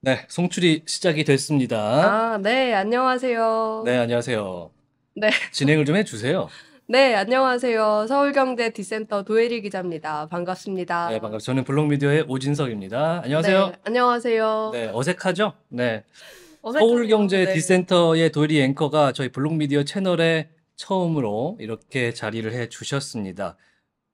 네, 송출이 시작이 됐습니다. 아, 네, 안녕하세요. 네, 안녕하세요. 네. 진행을 좀 해주세요. 네, 안녕하세요. 서울경제 디센터 도혜리 기자입니다. 반갑습니다. 네, 반갑습니다. 저는 블록미디어의 오진석입니다. 안녕하세요. 네, 안녕하세요. 네, 어색하죠? 네. 어색하네 서울경제 네. 디센터의 도혜리 앵커가 저희 블록미디어 채널에 처음으로 이렇게 자리를 해 주셨습니다.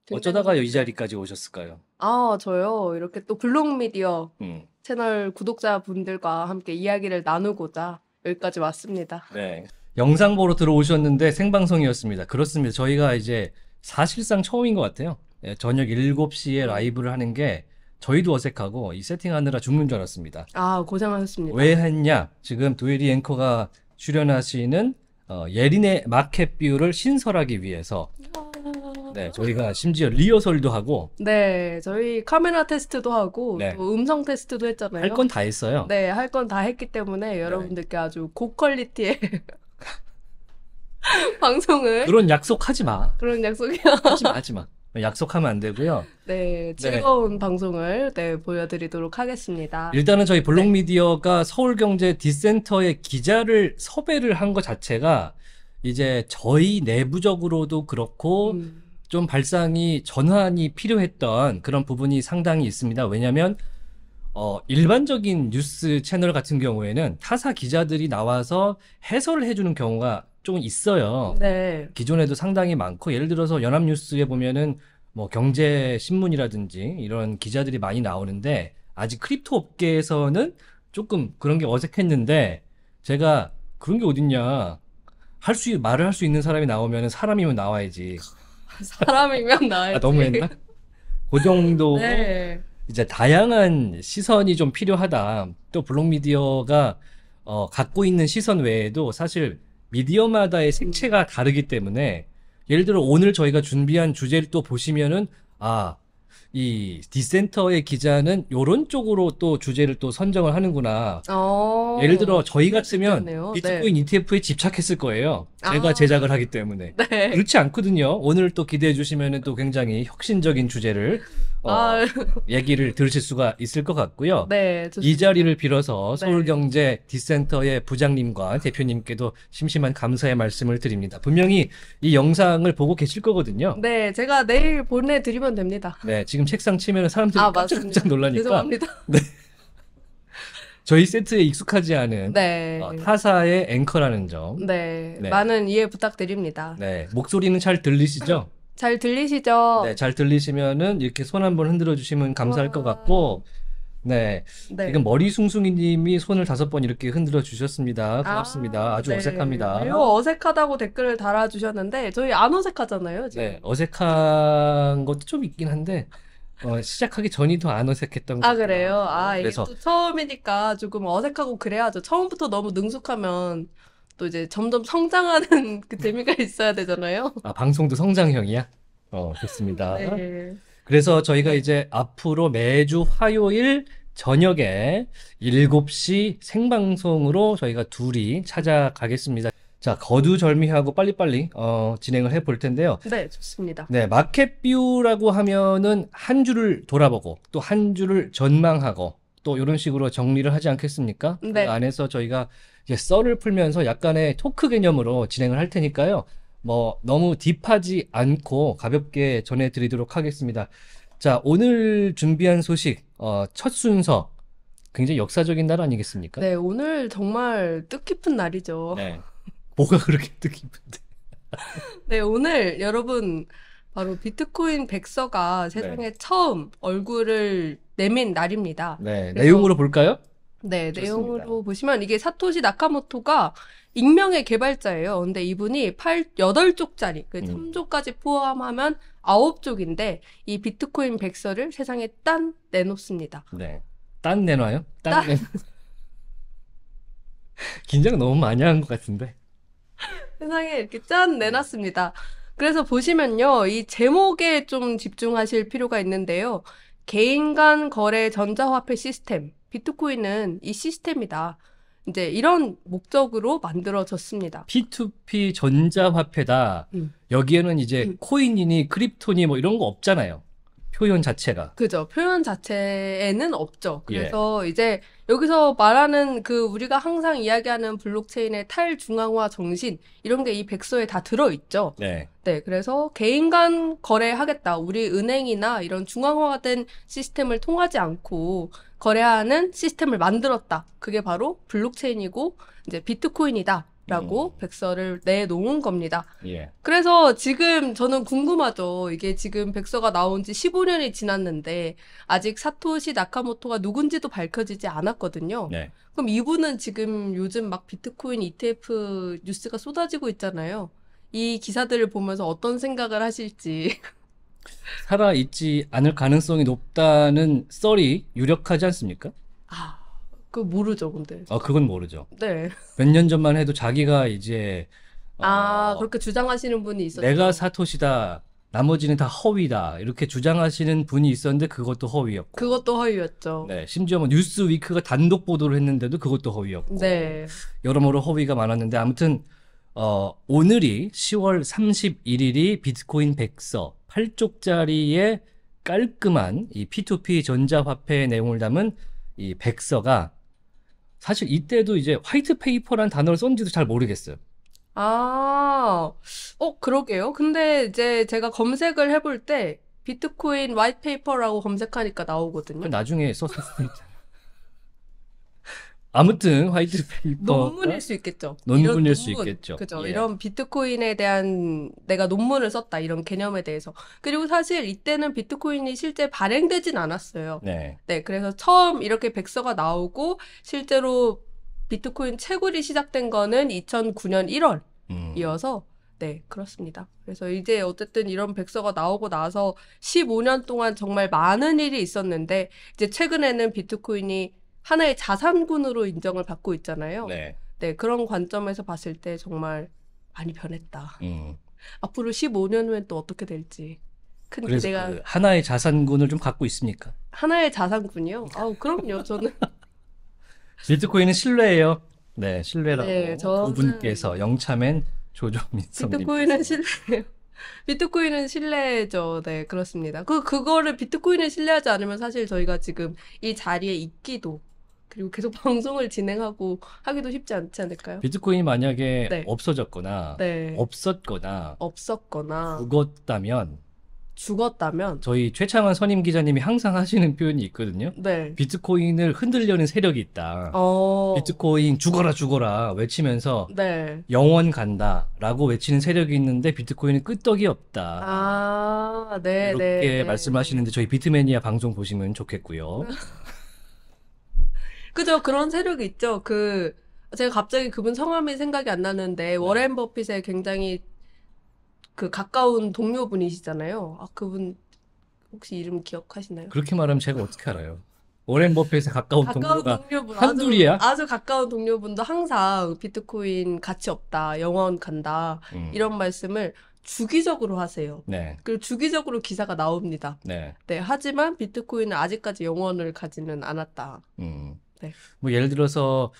그 어쩌다가 이 자리까지 오셨을까요? 아 저요 이렇게 또 블록미디어 음. 채널 구독자분들과 함께 이야기를 나누고자 여기까지 왔습니다. 네. 영상 보러 들어오셨는데 생방송이었습니다. 그렇습니다. 저희가 이제 사실상 처음인 것 같아요. 예, 저녁 7시에 라이브를 하는 게 저희도 어색하고 이 세팅하느라 죽는 줄 알았습니다. 아 고생하셨습니다. 왜 했냐? 지금 도예리 앵커가 출연하시는 어, 예린의 마켓뷰를 신설하기 위해서 네, 저희가 심지어 리허설도 하고 네, 저희 카메라 테스트도 하고 네. 또 음성 테스트도 했잖아요. 할 건 다 했어요. 네, 할 건 다 했기 때문에 네. 여러분들께 아주 고퀄리티의 방송을 그런 약속하지 마. 그런 약속이요. 하지 마, 하지 마. 약속하면 안 되고요. 네, 네. 즐거운 네. 방송을 네, 보여드리도록 하겠습니다. 일단은 저희 블록미디어가 네. 서울경제 디센터의 기자를 섭외를 한 것 자체가 이제 저희 내부적으로도 그렇고 음. 좀 발상이 전환이 필요했던 그런 부분이 상당히 있습니다. 왜냐하면 어, 일반적인 뉴스 채널 같은 경우에는 타사 기자들이 나와서 해설을 해주는 경우가 좀 있어요. 네. 기존에도 상당히 많고 예를 들어서 연합뉴스에 보면은 뭐 경제 신문이라든지 이런 기자들이 많이 나오는데 아직 크립토 업계에서는 조금 그런 게 어색했는데 제가 그런 게 어딨냐 할수 말을 할 수 있는 사람이 나오면 사람이면 나와야지 사람이면 나야지. 아, 너무 그 했나? 그 정도 네. 이제 다양한 시선이 좀 필요하다. 또 블록 미디어가 어, 갖고 있는 시선 외에도 사실 미디어마다의 색채가 다르기 때문에 예를 들어 오늘 저희가 준비한 주제를 또 보시면은 아이 디센터의 기자는 요런 쪽으로 또 주제를 또 선정을 하는구나. 어. 예를 들어 저희 같으면 네. 비트코인 ETF에 집착했을 거예요. 제가 아. 제작을 하기 때문에. 네. 그렇지 않거든요. 오늘 또 기대해 주시면또 굉장히 혁신적인 주제를 어, 아. 얘기를 들으실 수가 있을 것 같고요. 네, 이 자리를 빌어서 네. 서울경제 디센터의 부장님과 대표님께도 심심한 감사의 말씀을 드립니다. 분명히 이 영상을 보고 계실 거거든요. 네, 제가 내일 보내드리면 됩니다. 네, 지금 책상 치면 사람들이 아, 깜짝깜짝 놀라니까. 죄송합니다. 네. 저희 세트에 익숙하지 않은 네. 어, 타사의 앵커라는 점. 네, 네. 많은 이해 부탁드립니다. 네, 목소리는 잘 들리시죠? 잘 들리시죠? 네, 잘 들리시면은 이렇게 손 한번 흔들어 주시면 감사할 것 같고 네. 네. 지금 머리 숭숭이 님이 손을 다섯 번 이렇게 흔들어 주셨습니다. 고맙습니다. 아, 주 네. 어색합니다. 이거 어색하다고 댓글을 달아 주셨는데 저희 안 어색하잖아요, 지금. 네. 어색한 것도 좀 있긴 한데 어, 시작하기 전이 더 안 어색했던 거 아, 그래요? 아, 그래서... 또 처음이니까 조금 어색하고 그래야죠. 처음부터 너무 능숙하면 또 이제 점점 성장하는 그 재미가 있어야 되잖아요. 아, 방송도 성장형이야? 어, 좋습니다. 네. 그래서 저희가 이제 앞으로 매주 화요일 저녁에 7시 생방송으로 저희가 둘이 찾아가겠습니다. 자, 거두절미하고 빨리빨리 어, 진행을 해 볼 텐데요. 네, 좋습니다. 네, 마켓뷰라고 하면은 한 주를 돌아보고 또 한 주를 전망하고 또 이런 식으로 정리를 하지 않겠습니까? 네. 그 안에서 저희가 이제 썰을 풀면서 약간의 토크 개념으로 진행을 할 테니까요. 뭐 너무 딥하지 않고 가볍게 전해드리도록 하겠습니다. 자 오늘 준비한 소식 어, 첫 순서 굉장히 역사적인 날 아니겠습니까? 네 오늘 정말 뜻깊은 날이죠. 네. 뭐가 그렇게 뜻깊은데? 네 오늘 여러분 바로 비트코인 백서가 네. 세상에 네. 처음 얼굴을 내민 날입니다. 네, 내용으로 볼까요? 네, 좋습니다. 내용으로 보시면 이게 사토시 나카모토가 익명의 개발자예요. 근데 이분이 8, 8쪽짜리, 그 음. 3조까지 포함하면 9쪽인데 이 비트코인 백서를 세상에 딴 내놓습니다. 네. 딴 내놔요? 딴, 딴. 내... 긴장 너무 많이 한 것 같은데. 세상에 이렇게 짠 내놨습니다. 그래서 보시면요. 이 제목에 좀 집중하실 필요가 있는데요. 개인 간 거래 전자화폐 시스템. 비트코인은 이 시스템이다. 이제 이런 목적으로 만들어졌습니다. P2P 전자화폐다. 음. 여기에는 이제 음. 코인이니 크립토니 뭐 이런 거 없잖아요. 표현 자체가. 그죠. 표현 자체에는 없죠. 예. 그래서 예. 이제 여기서 말하는 그 우리가 항상 이야기하는 블록체인의 탈중앙화 정신 이런 게 이 백서에 다 들어있죠. 네. 네. 그래서 개인 간 거래하겠다. 우리 은행이나 이런 중앙화된 시스템을 통하지 않고 거래하는 시스템을 만들었다. 그게 바로 블록체인이고 이제 비트코인이다. 라고 음. 백서를 내놓은 겁니다. 예. 그래서 지금 저는 궁금하죠. 이게 지금 백서가 나온 지 15년이 지났는데 아직 사토시 나카모토가 누군지도 밝혀지지 않았거든요. 네. 그럼 이분은 지금 요즘 막 비트코인 ETF 뉴스가 쏟아지고 있잖아요. 이 기사들을 보면서 어떤 생각을 하실지. 살아있지 않을 가능성이 높다는 썰이 유력하지 않습니까? 아. 그 모르죠, 근데. 아, 그건 모르죠. 네. 몇 년 전만 해도 자기가 이제 아, 어, 그렇게 주장하시는 분이 있었죠. 내가 사토시다. 나머지는 다 허위다. 이렇게 주장하시는 분이 있었는데 그것도 허위였고. 그것도 허위였죠. 네. 심지어 뭐 뉴스 위크가 단독 보도를 했는데도 그것도 허위였고. 네. 여러모로 허위가 많았는데 아무튼 어, 오늘이 10월 31일이 비트코인 백서 8쪽짜리의 깔끔한 이 P2P 전자화폐 내용을 담은 이 백서가 사실 이때도 이제 화이트 페이퍼란 단어를 썼는지도 잘 모르겠어요. 아, 어, 그러게요. 근데 이제 제가 검색을 해볼 때 비트코인 화이트 페이퍼라고 검색하니까 나오거든요. 그 나중에 썼었 수도 다 아무튼 화이트페이퍼 논문일 수 있겠죠. 논문일 논문, 있겠죠. 그죠. 예. 이런 비트코인에 대한 내가 논문을 썼다 이런 개념에 대해서 그리고 사실 이때는 비트코인이 실제 발행되진 않았어요. 네. 네. 그래서 처음 이렇게 백서가 나오고 실제로 비트코인 채굴이 시작된 거는 2009년 1월이어서 음. 네, 그렇습니다. 그래서 이제 어쨌든 이런 백서가 나오고 나서 15년 동안 정말 많은 일이 있었는데 이제 최근에는 비트코인이 하나의 자산군으로 인정을 받고 있잖아요. 네. 네 그런 관점에서 봤을 때 정말 많이 변했다. 음. 앞으로 15년 후엔 또 어떻게 될지 큰 기대가 그 하나의 자산군을 좀 갖고 있습니까? 하나의 자산군이요? 아우 그럼요 저는 비트코인은 신뢰예요. 네 신뢰라고 네, 저는... 두 분께서 영차맨 조조민 선님 비트코인은 신뢰예요. 비트코인은 신뢰죠. 네, 그렇습니다. 그, 그거를 비트코인을 신뢰하지 않으면 사실 저희가 지금 이 자리에 있기도 그리고 계속 방송을 진행하고 하기도 쉽지 않지 않을까요? 비트코인이 만약에 네. 없어졌거나 네. 없었거나 없었거나 죽었다면 죽었다면 저희 최창원 선임 기자님이 항상 하시는 표현이 있거든요. 네. 비트코인을 흔들려는 세력이 있다. 어... 비트코인 죽어라 죽어라 외치면서 네. 영원 간다라고 외치는 세력이 있는데 비트코인은 끄떡이 없다. 아, 네, 네, 이렇게 네, 말씀하시는데 저희 비트매니아 방송 보시면 좋겠고요. 그죠 그런 세력이 있죠. 그 제가 갑자기 그분 성함이 생각이 안 나는데 네. 워렌 버핏에 굉장히 그 가까운 동료분이시잖아요. 아 그분 혹시 이름 기억하시나요? 그렇게 말하면 제가 어떻게 알아요? 워렌 버핏에 가까운, 동료가 동료분 한둘이야? 아주, 아주 가까운 동료분도 항상 비트코인 가치 없다, 영원 간다 음. 이런 말씀을 주기적으로 하세요. 네. 그리고 주기적으로 기사가 나옵니다. 네. 네, 하지만 비트코인은 아직까지 영원을 가지는 않았다. 음. 네. 뭐 예를 들어서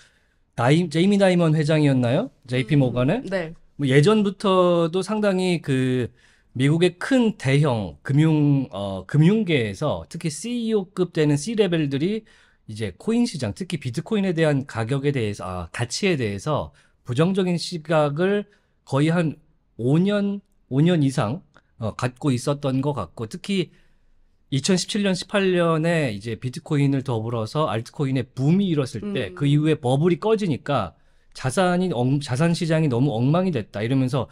다이, 제이미 다이먼 회장이었나요? JP 음, 모건의? 네. 뭐 예전부터도 상당히 그 미국의 큰 대형 금융 어 금융계에서 특히 CEO급 되는 C 레벨들이 이제 코인 시장 특히 비트코인에 대한 가격에 대해서 아 가치에 대해서 부정적인 시각을 거의 한 5년 5년 이상 어, 갖고 있었던 것 같고 특히 2017년, 18년에 이제 비트코인을 더불어서 알트코인의 붐이 일었을 때그 음. 이후에 버블이 꺼지니까 자산이 엉, 자산 시장이 너무 엉망이 됐다 이러면서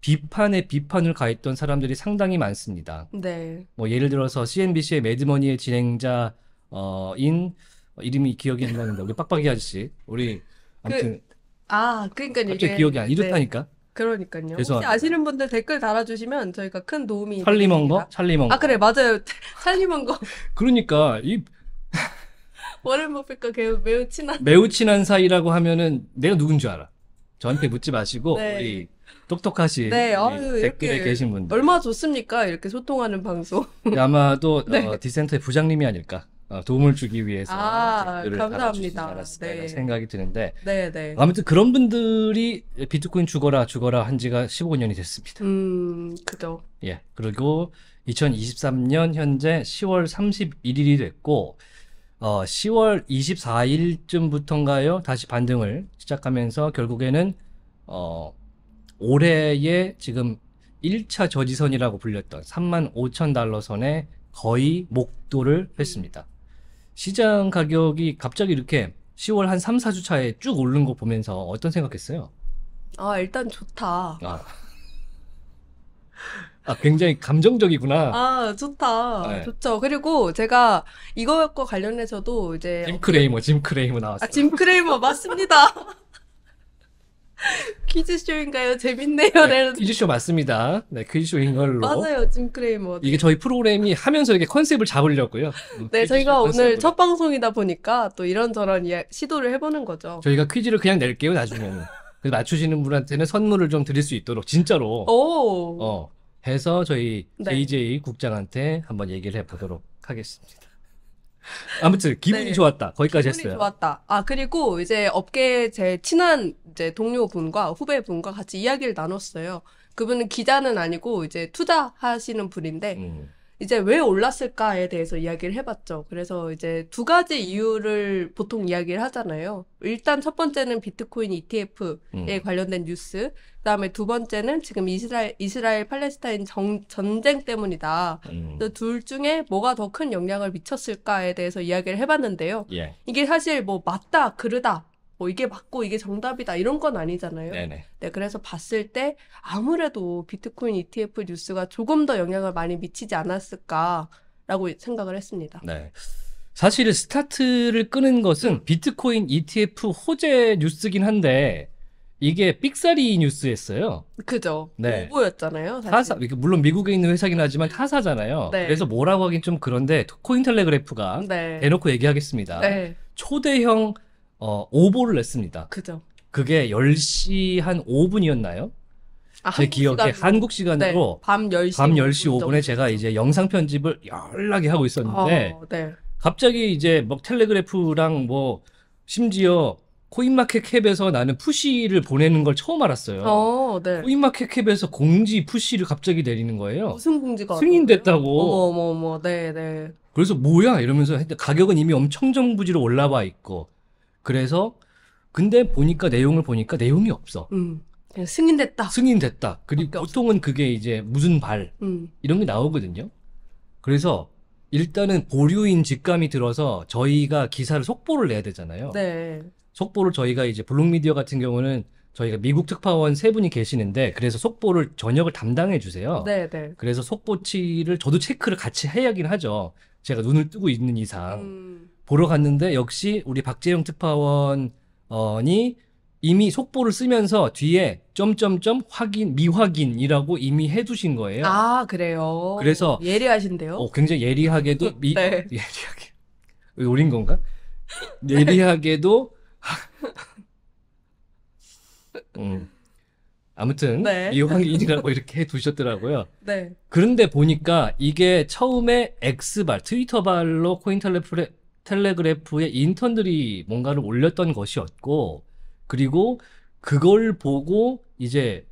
비판에 비판을 가했던 사람들이 상당히 많습니다. 네. 뭐 예를 들어서 CNBC의 매드머니의 진행자 어인 이름이 기억이 안 나는데 우리 빡빡이 아저씨 우리 그 아무튼 아, 그, 아그니까 갑자기 이게, 기억이 안 이렇다니까. 네. 그러니까요. 그래서 혹시 아시는 분들 댓글 달아주시면 저희가 큰 도움이 찰리먼거? 찰리먼거. 아 그래 맞아요. 찰리먼거. 그러니까 이 워렌 버핏과 매우 친한 매우 친한 사이라고 하면은 내가 누군 줄 알아. 저한테 묻지 마시고 네. 우리 똑똑하신 네, 아유, 댓글에 계신 분들 얼마나 좋습니까? 이렇게 소통하는 방송. 아마도 네. 어, 디센터의 부장님이 아닐까. 어, 도움을 주기 위해서 아, 감사합니다. 네. 생각이 드는데 네, 네. 아무튼 그런 분들이 비트코인 죽어라 죽어라 한 지가 15년이 됐습니다. 음, 그죠. 예. 그리고 2023년 현재 10월 31일이 됐고 어, 10월 24일쯤부터인가요? 다시 반등을 시작하면서 결국에는 어, 올해의 지금 1차 저지선이라고 불렸던 3만 5천 달러 선에 거의 목도를 했습니다. 시장 가격이 갑자기 이렇게 10월 한 3, 4주 차에 쭉 오른 거 보면서 어떤 생각했어요? 아, 일단 좋다. 아. 아, 굉장히 감정적이구나. 아, 좋다. 네. 좋죠. 그리고 제가 이거과 관련해서도 이제. 짐 크레이머, 짐 크레이머 아, 나왔어요. 아, 짐 크레이머, 맞습니다. 퀴즈쇼인가요? 재밌네요. 네, 퀴즈쇼 맞습니다. 네, 퀴즈쇼인 걸로. 맞아요, 짐 크레이머. 뭐. 이게 저희 프로그램이 하면서 이렇게 컨셉을 잡으려고요. 뭐 네, 저희가 컨셉으로. 오늘 첫 방송이다 보니까 또 이런저런 이야, 시도를 해보는 거죠. 저희가 퀴즈를 그냥 낼게요, 나중에는. 그래서 맞추시는 분한테는 선물을 좀 드릴 수 있도록, 진짜로. 오. 어, 해서 저희 네. JJ 국장한테 한번 얘기를 해보도록 하겠습니다. 아무튼 기분이 네. 좋았다. 거기까지 기분이 했어요. 좋았다. 아 그리고 이제 업계 제 친한 이제 동료분과 후배분과 같이 이야기를 나눴어요. 그분은 기자는 아니고 이제 투자하시는 분인데 음. 이제 왜 올랐을까에 대해서 이야기를 해봤죠. 그래서 이제 두 가지 이유를 보통 이야기를 하잖아요. 일단 첫 번째는 비트코인 ETF에 음. 관련된 뉴스. 그 다음에 두 번째는 지금 이스라엘, 이스라엘 팔레스타인 정, 전쟁 때문이다. 음. 둘 중에 뭐가 더 큰 영향을 미쳤을까에 대해서 이야기를 해봤는데요. 예. 이게 사실 뭐 맞다, 그르다, 뭐 이게 맞고 이게 정답이다 이런 건 아니잖아요. 네네. 네, 그래서 봤을 때 아무래도 비트코인 ETF 뉴스가 조금 더 영향을 많이 미치지 않았을까라고 생각을 했습니다. 네. 사실 스타트를 끄는 것은 비트코인 ETF 호재 뉴스긴 한데 이게 삑사리 뉴스였어요. 그죠. 네. 오보였잖아요. 사실. 타사, 물론 미국에 있는 회사긴 하지만 네. 타사잖아요. 네. 그래서 뭐라고 하긴 좀 그런데 코인텔레그래프가 네. 대놓고 얘기하겠습니다. 네. 초대형 어, 오보를 냈습니다. 그죠. 그게 10시 한 5분이었나요? 아, 제 기억에 시간으로. 한국 시간으로 네, 밤 10시, 밤 10시 5분 5분에 제가 이제 영상 편집을 연락이 하고 있었는데 어, 네. 갑자기 이제 뭐 텔레그래프랑 뭐 심지어 코인마켓 캡에서 나는 푸시를 보내는 걸 처음 알았어요. 어, 네. 코인마켓 캡에서 공지 푸시를 갑자기 내리는 거예요. 무슨 공지가 승인됐다고. 어머 어머 어머. 네, 네. 그래서 뭐야 이러면서 가격은 이미 엄청 정부지로 올라와 있고 그래서 근데 보니까 내용을 보니까 내용이 없어. 음. 승인됐다. 승인됐다. 그리고 보통은 그게 이제 무슨 발 음. 이런 게 나오거든요. 그래서 일단은 보류인 직감이 들어서 저희가 기사를 속보를 내야 되잖아요. 네. 속보를 저희가 이제 블록미디어 같은 경우는 저희가 미국 특파원 세 분이 계시는데 그래서 속보를 저녁을 담당해 주세요. 네, 네. 그래서 속보치를 저도 체크를 같이 해야긴 하죠. 제가 눈을 뜨고 있는 이상. 음. 보러 갔는데 역시 우리 박재영 특파원이 이미 속보를 쓰면서 뒤에 점점점 확인 미확인이라고 이미 해두신 거예요. 아 그래요. 그래서 예리하신데요. 어, 굉장히 예리하게도 미 네. 어, 예리하게 우린 건가? 예리하게도 음. 아무튼 네. 이황인이라고 이렇게 해두셨더라고요. 네. 그런데 보니까 이게 처음에 X발 트위터발로 코인텔레 텔레그래프의 인턴들이 뭔가를 올렸던 것이었고 그리고 그걸 보고 이제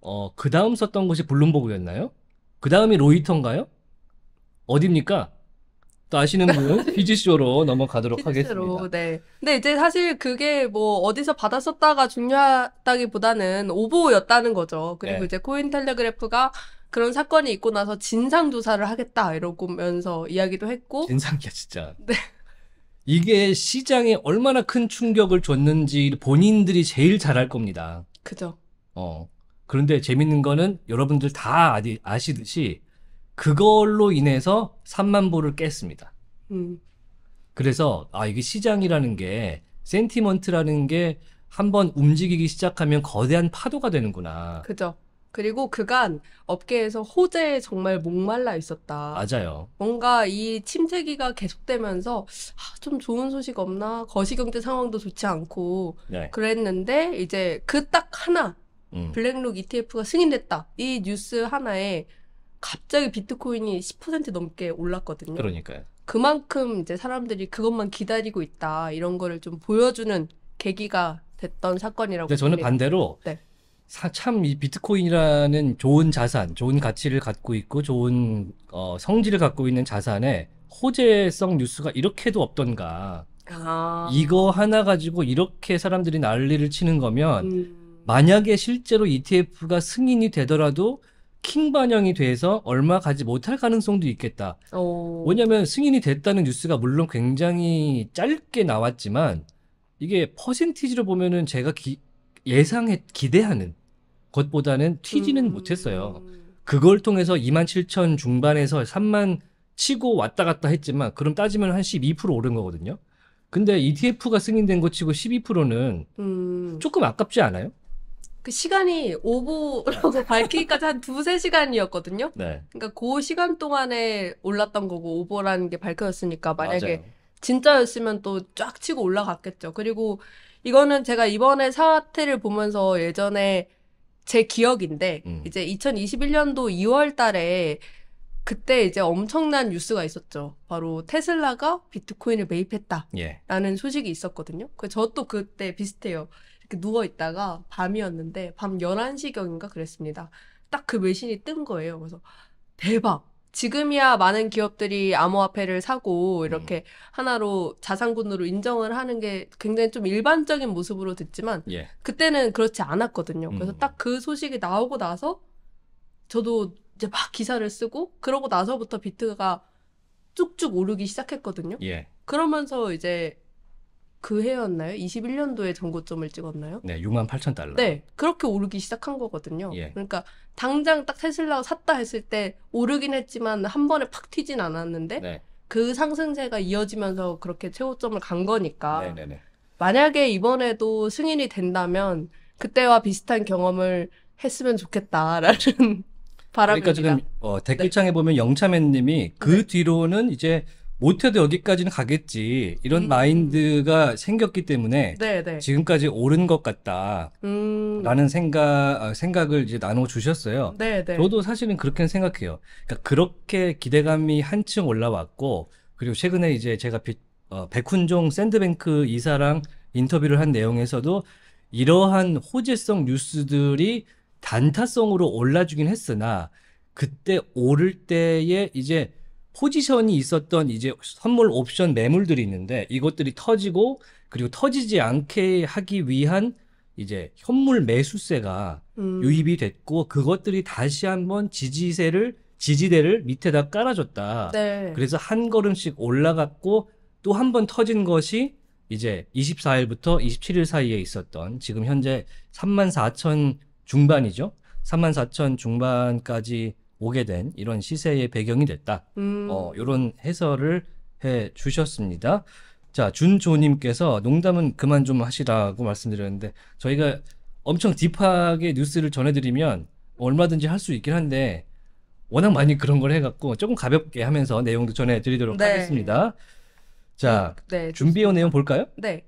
어, 그 다음 썼던 것이 블룸버그였나요? 그 다음이 로이터인가요? 어딥니까? 또 아시는 분퀴지쇼로 넘어가도록 퀴즈로, 하겠습니다. 네. 근데 이제 사실 그게 뭐 어디서 받았었다가 중요하다기보다는 오보였다는 거죠. 그리고 네. 이제 코인 텔레그래프가 그런 사건이 있고 나서 진상 조사를 하겠다 이러면서 고 이야기도 했고 진상이야 진짜. 네. 이게 시장에 얼마나 큰 충격을 줬는지 본인들이 제일 잘 할 겁니다. 그죠. 어. 그런데 재밌는 거는 여러분들 다 아시듯이 그걸로 인해서 3만 보를 깼습니다. 음. 그래서 아 이게 시장이라는 게 센티먼트라는 게 한번 움직이기 시작하면 거대한 파도가 되는구나. 그죠. 그리고 그간 업계에서 호재에 정말 목말라 있었다. 맞아요. 뭔가 이 침체기가 계속되면서 아, 좀 좋은 소식 없나 거시경제 상황도 좋지 않고 네. 그랬는데 이제 그 딱 하나 음. 블랙록 ETF가 승인됐다 이 뉴스 하나에 갑자기 비트코인이 10% 넘게 올랐거든요. 그러니까요. 그만큼 이제 사람들이 그것만 기다리고 있다 이런 거를 좀 보여주는 계기가 됐던 사건이라고. 근데 저는 생각해요. 반대로 네. 참이 비트코인이라는 좋은 자산, 좋은 가치를 갖고 있고 좋은 어, 성질을 갖고 있는 자산에 호재성 뉴스가 이렇게도 없던가. 아. 이거 하나 가지고 이렇게 사람들이 난리를 치는 거면 음. 만약에 실제로 ETF가 승인이 되더라도 킹 반영이 돼서 얼마 가지 못할 가능성도 있겠다. 오. 왜냐면 승인이 됐다는 뉴스가 물론 굉장히 짧게 나왔지만 이게 퍼센티지로 보면은 제가 기, 예상해 기대하는 것보다는 튀지는 음. 못했어요. 그걸 통해서 2만 7천 중반에서 3만 치고 왔다 갔다 했지만 그럼 따지면 한 12% 오른 거거든요. 근데 ETF가 승인된 것 치고 12%는 음. 조금 아깝지 않아요? 그 시간이 오보라고 밝히기까지 한 두세 시간이었거든요. 네. 그러니까 그 시간 동안에 올랐던 거고 오보라는 게 밝혀졌으니까 만약에 맞아요. 진짜였으면 또 쫙 치고 올라갔겠죠. 그리고 이거는 제가 이번에 사태를 보면서 예전에 제 기억인데 음. 이제 2021년도 2월 달에 그때 이제 엄청난 뉴스가 있었죠. 바로 테슬라가 비트코인을 매입했다라는 예. 소식이 있었거든요. 그 저도 그때 비슷해요. 이렇게 누워 있다가 밤이었는데 밤 11시경인가 그랬습니다. 딱 그 외신이 뜬 거예요. 그래서 대박. 지금이야 많은 기업들이 암호화폐를 사고 이렇게 음. 하나로 자산군으로 인정을 하는 게 굉장히 좀 일반적인 모습으로 듣지만 예. 그때는 그렇지 않았거든요. 그래서 음. 딱그 소식이 나오고 나서 저도 이제 막 기사를 쓰고 그러고 나서부터 비트가 쭉쭉 오르기 시작했거든요. 예. 그러면서 이제 그 해였나요? 21년도에 전고점을 찍었나요? 네, 6만 8천 달러. 네, 그렇게 오르기 시작한 거거든요. 예. 그러니까 당장 딱 테슬라가 샀다 했을 때 오르긴 했지만 한 번에 팍 튀진 않았는데 네. 그 상승세가 이어지면서 그렇게 최고점을 간 거니까 네네네. 만약에 이번에도 승인이 된다면 그때와 비슷한 경험을 했으면 좋겠다라는 바람입니다. 그러니까 지금 어, 댓글창에 네. 보면 영차맨님이 그 네. 뒤로는 이제 못해도 여기까지는 가겠지 이런 음. 마인드가 생겼기 때문에 네네. 네. 지금까지 옳은 것 같다라는 음. 생각 어, 생각을 이제 나눠 주셨어요. 네, 네. 저도 사실은 그렇게 생각해요. 그러니까 그렇게 기대감이 한층 올라왔고 그리고 최근에 이제 제가 비, 어, 백훈종 샌드뱅크 이사랑 인터뷰를 한 내용에서도 이러한 호재성 뉴스들이 단타성으로 올라주긴 했으나 그때 오를 때에 이제 포지션이 있었던 이제 선물 옵션 매물들이 있는데 이것들이 터지고 그리고 터지지 않게 하기 위한 이제 현물 매수세가 음. 유입이 됐고 그것들이 다시 한번 지지세를 지지대를 밑에다 깔아줬다. 네. 그래서 한 걸음씩 올라갔고 또 한 번 터진 것이 이제 24일부터 27일 사이에 있었던 지금 현재 3만 4천 중반이죠. 3만 4천 중반까지 오게 된 이런 시세의 배경이 됐다. 음. 어, 이런 해설을 해 주셨습니다. 자, 준조님께서 농담은 그만 좀 하시라고 말씀드렸는데 저희가 엄청 딥하게 뉴스를 전해드리면 얼마든지 할 수 있긴 한데 워낙 많이 그런 걸 해갖고 조금 가볍게 하면서 내용도 전해드리도록 네. 하겠습니다. 자, 네, 준비해온 내용 볼까요? 네.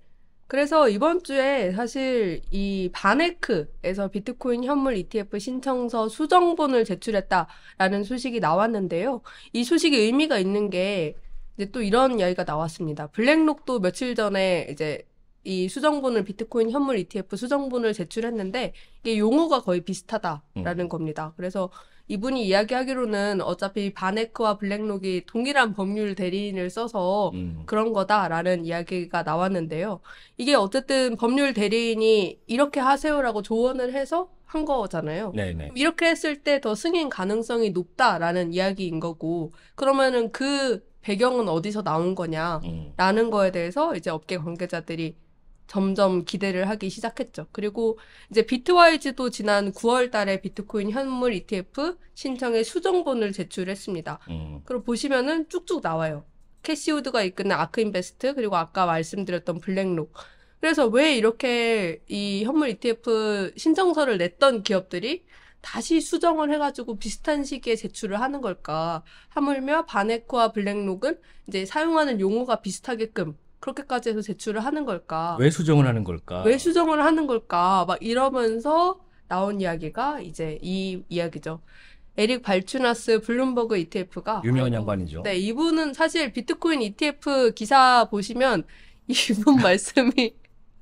그래서 이번 주에 사실 이 바네크에서 비트코인 현물 ETF 신청서 수정본을 제출했다라는 소식이 나왔는데요. 이 소식이 의미가 있는 게 이제 또 이런 이야기가 나왔습니다. 블랙록도 며칠 전에 이제 이 수정본을 비트코인 현물 ETF 수정본을 제출했는데 이게 용어가 거의 비슷하다라는 음. 겁니다. 그래서 이분이 이야기하기로는 어차피 바네크와 블랙록이 동일한 법률 대리인을 써서 음. 그런 거다라는 이야기가 나왔는데요. 이게 어쨌든 법률 대리인이 이렇게 하세요라고 조언을 해서 한 거잖아요. 네네. 이렇게 했을 때 더 승인 가능성이 높다라는 이야기인 거고 그러면은 그 배경은 어디서 나온 거냐라는 음. 거에 대해서 이제 업계 관계자들이 점점 기대를 하기 시작했죠. 그리고 이제 비트와이즈도 지난 9월 달에 비트코인 현물 ETF 신청에 수정본을 제출했습니다. 음. 그럼 보시면은 쭉쭉 나와요. 캐시우드가 이끄는 아크인베스트 그리고 아까 말씀드렸던 블랙록. 그래서 왜 이렇게 이 현물 ETF 신청서를 냈던 기업들이 다시 수정을 해가지고 비슷한 시기에 제출을 하는 걸까? 하물며 바네코와 블랙록은 이제 사용하는 용어가 비슷하게끔 그렇게까지 해서 제출을 하는 걸까? 왜 수정을 하는 걸까? 왜 수정을 하는 걸까? 막 이러면서 나온 이야기가 이제 이 이야기죠. 에릭 발추나스 블룸버그 ETF가 유명한 양반이죠. 네, 이분은 사실 비트코인 ETF 기사 보시면 이분 말씀이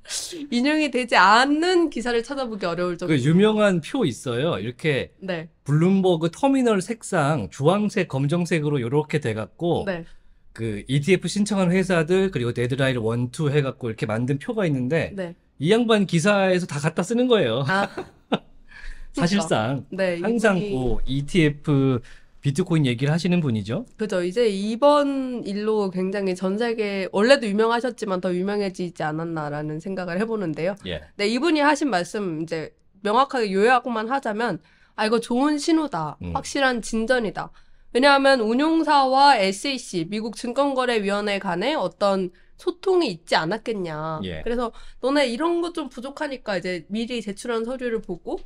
인용이 되지 않는 기사를 찾아보기 어려울 정도. 그 유명한 표 있어요. 이렇게 네. 블룸버그 터미널 색상 주황색, 검정색으로 이렇게 돼갖고 네. 그 ETF 신청한 회사들 그리고 데드라인 원투 해갖고 이렇게 만든 표가 있는데 네. 이 양반 기사에서 다 갖다 쓰는 거예요. 아, 사실상 네, 항상 이분이... 그 뭐 ETF 비트코인 얘기를 하시는 분이죠. 그죠. 이제 이번 일로 굉장히 전 세계 원래도 유명하셨지만 더 유명해지지 않았나라는 생각을 해보는데요. 예. 네 이분이 하신 말씀 이제 명확하게 요약만 하자면 아 이거 좋은 신호다, 음. 확실한 진전이다. 왜냐하면 운용사와 SEC 미국 증권거래위원회 간에 어떤 소통이 있지 않았겠냐. 예. 그래서 너네 이런 것 좀 부족하니까 이제 미리 제출한 서류를 보고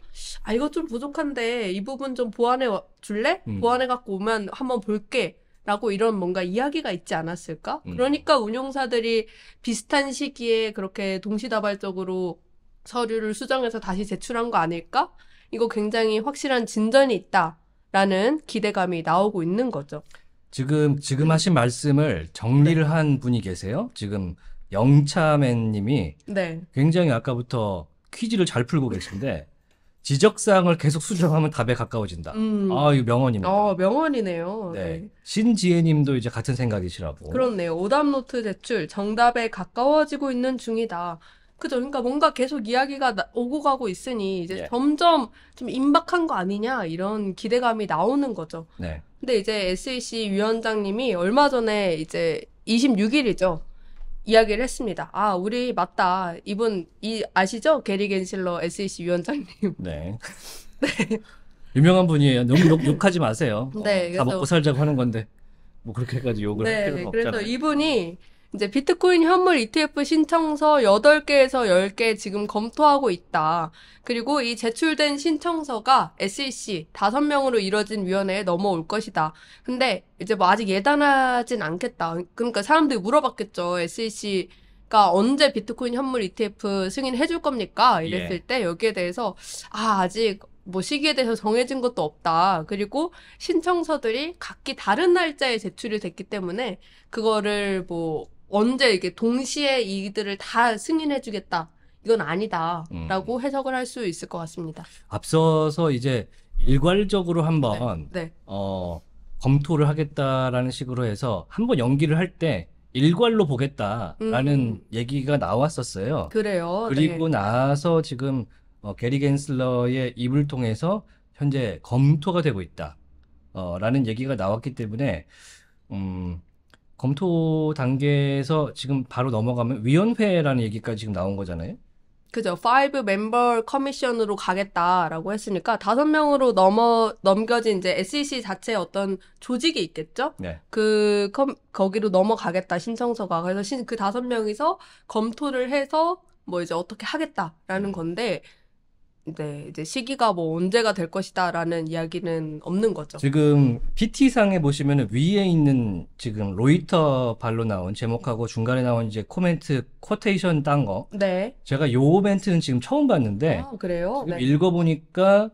아 이거 좀 부족한데 이 부분 좀 보완해 줄래? 음. 보완해 갖고 오면 한번 볼게. 라고 이런 뭔가 이야기가 있지 않았을까? 음. 그러니까 운용사들이 비슷한 시기에 그렇게 동시다발적으로 서류를 수정해서 다시 제출한 거 아닐까? 이거 굉장히 확실한 진전이 있다. 라는 기대감이 나오고 있는 거죠. 지금 지금 하신 말씀을 정리를 네. 한 분이 계세요. 지금 영차맨님이 네. 굉장히 아까부터 퀴즈를 잘 풀고 계신데 지적사항을 계속 수정하면 답에 가까워진다. 음. 아, 이 명언입니다. 어, 명언이네요. 네. 네. 신지혜님도 이제 같은 생각이시라고. 그렇네요. 오답 노트 제출 정답에 가까워지고 있는 중이다. 그죠. 그러니까 뭔가 계속 이야기가 나, 오고 가고 있으니 이제 예. 점점 좀 임박한 거 아니냐 이런 기대감이 나오는 거죠. 네. 근데 이제 SEC 위원장님이 얼마 전에 이제 26일이죠. 이야기를 했습니다. 아, 우리 맞다. 이분 이 아시죠? 게리 겐실러 SEC 위원장님. 네. 네. 유명한 분이에요. 너무 욕, 욕하지 마세요. 네, 어, 다 그래서- 먹고 살자고 하는 건데 뭐 그렇게까지 욕을 할 네, 필요가 없잖아요. 그래서 이분이 이제 비트코인 현물 ETF 신청서 8개에서 10개 지금 검토하고 있다. 그리고 이 제출된 신청서가 SEC 5명으로 이뤄진 위원회에 넘어올 것이다. 근데 이제 뭐 아직 예단하진 않겠다. 그러니까 사람들이 물어봤겠죠. SEC 가 언제 비트코인 현물 ETF 승인해 줄 겁니까? 이랬을 예. 때 여기에 대해서 아, 아직 뭐 시기에 대해서 정해진 것도 없다. 그리고 신청서들이 각기 다른 날짜에 제출이 됐기 때문에 그거를 뭐 언제 이게 동시에 이들을 다 승인해주겠다. 이건 아니다라고 음. 해석을 할 수 있을 것 같습니다. 앞서서 이제 일괄적으로 한번 네, 네. 어, 검토를 하겠다라는 식으로 해서 한번 연기를 할 때 일괄로 보겠다라는 음. 얘기가 나왔었어요. 그래요. 네. 그리고 네. 나서 지금 어, 게리 겐슬러의 입을 통해서 현재 검토가 되고 있다. 어, 라는 얘기가 나왔기 때문에 음, 검토 단계에서 지금 바로 넘어가면 위원회라는 얘기까지 지금 나온 거잖아요. 그죠. 5 멤버 커미션으로 가겠다라고 했으니까 다섯 명으로 넘어 넘겨진 이제 SEC 자체 어떤 조직이 있겠죠. 네. 그 컴, 거기로 넘어가겠다 신청서가 그래서 신, 그 다섯 명이서 검토를 해서 뭐 이제 어떻게 하겠다라는 음. 건데 네, 이제 시기가 뭐 언제가 될 것이다라는 이야기는 없는 거죠. 지금 PT상에 보시면 위에 있는 지금 로이터 발로 나온 제목하고 중간에 나온 이제 코멘트 코테이션 딴 거. 네. 제가 요 멘트는 지금 처음 봤는데. 아, 그래요? 네. 읽어보니까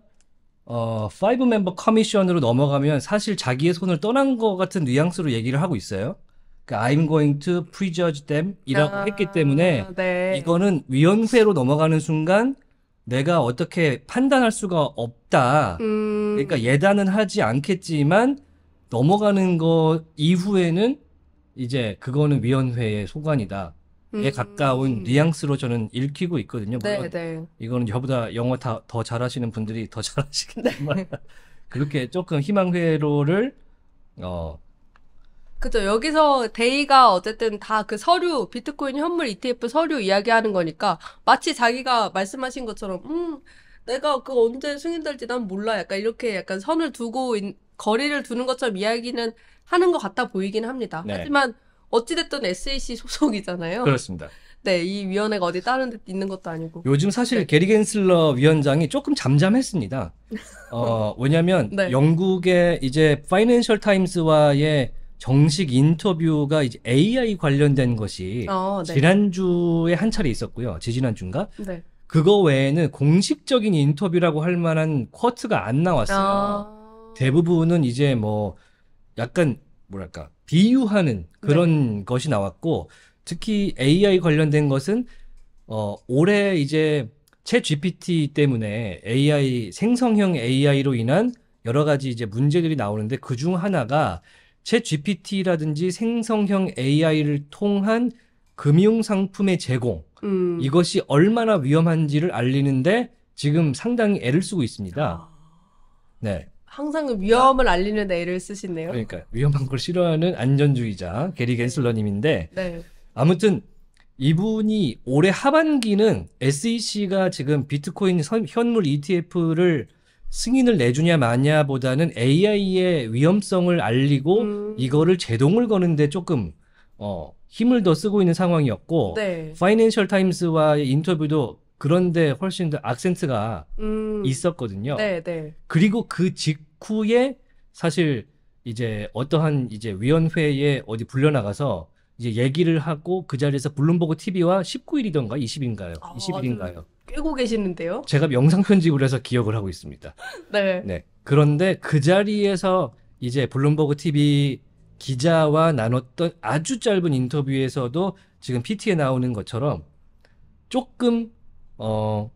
어, 5 멤버 커미션으로 넘어가면 사실 자기의 손을 떠난 것 같은 뉘앙스로 얘기를 하고 있어요. 그러니까 I'm going to prejudge them 이라고 아, 했기 때문에 네. 이거는 위원회로 넘어가는 순간 내가 어떻게 판단할 수가 없다. 음. 그러니까 예단은 하지 않겠지만 넘어가는 것 이후에는 이제 그거는 위원회의 소관이다. 에 음. 가까운 뉘앙스로 저는 읽히고 있거든요. 물론 네, 네. 이거는 저보다 영어 다 더 잘하시는 분들이 더 잘하시겠지만 네. 그렇게 조금 희망회로를 어 그죠. 여기서 데이가 어쨌든 다 그 서류, 비트코인 현물 ETF 서류 이야기하는 거니까 마치 자기가 말씀하신 것처럼, 음, 내가 그 언제 승인될지 난 몰라. 약간 이렇게 약간 선을 두고 인, 거리를 두는 것처럼 이야기는 하는 것 같아 보이긴 합니다. 네. 하지만 어찌됐든 SEC 소속이잖아요. 그렇습니다. 네, 이 위원회가 어디 다른 데 있는 것도 아니고. 요즘 사실 네. 게리 겐슬러 위원장이 조금 잠잠했습니다. 어, 왜냐면 네. 영국의 이제 파이낸셜 타임스와의 정식 인터뷰가 이제 AI 관련된 것이 어, 네. 지난주에 한 차례 있었고요. 지지난주인가? 네. 그거 외에는 공식적인 인터뷰라고 할 만한 쿼트가 안 나왔어요. 아... 대부분은 이제 뭐 약간 뭐랄까 비유하는 그런 네. 것이 나왔고 특히 AI 관련된 것은 어 올해 이제 채 GPT 때문에 AI 생성형 AI로 인한 여러 가지 이제 문제들이 나오는데 그 중 하나가 챗 GPT라든지 생성형 AI를 통한 금융 상품의 제공 음. 이것이 얼마나 위험한지를 알리는데 지금 상당히 애를 쓰고 있습니다. 아. 네. 항상 그 위험을 알리는 애를 쓰시네요. 그러니까 위험한 걸 싫어하는 안전주의자 게리 겐슬러님인데 네. 아무튼 이분이 올해 하반기는 SEC가 지금 비트코인 현물 ETF를 승인을 내주냐 마냐보다는 AI의 위험성을 알리고 음. 이거를 제동을 거는데 조금 어, 힘을 더 쓰고 있는 상황이었고 네. 파이낸셜 타임스와의 인터뷰도 그런데 훨씬 더 악센트가 음. 있었거든요. 네, 네. 그리고 그 직후에 사실 이제 어떠한 이제 위원회에 어디 불려나가서 이제 얘기를 하고 그 자리에서 블룸버그 TV와 19일이던가 20인가요? 아, 2 0일인가요 꿰고 계시는데요. 제가 영상 편집을 해서 기억을 하고 있습니다. 네. 네. 그런데 그 자리에서 이제 블룸버그 TV 기자와 나눴던 아주 짧은 인터뷰에서도 지금 PT에 나오는 것처럼 조금 어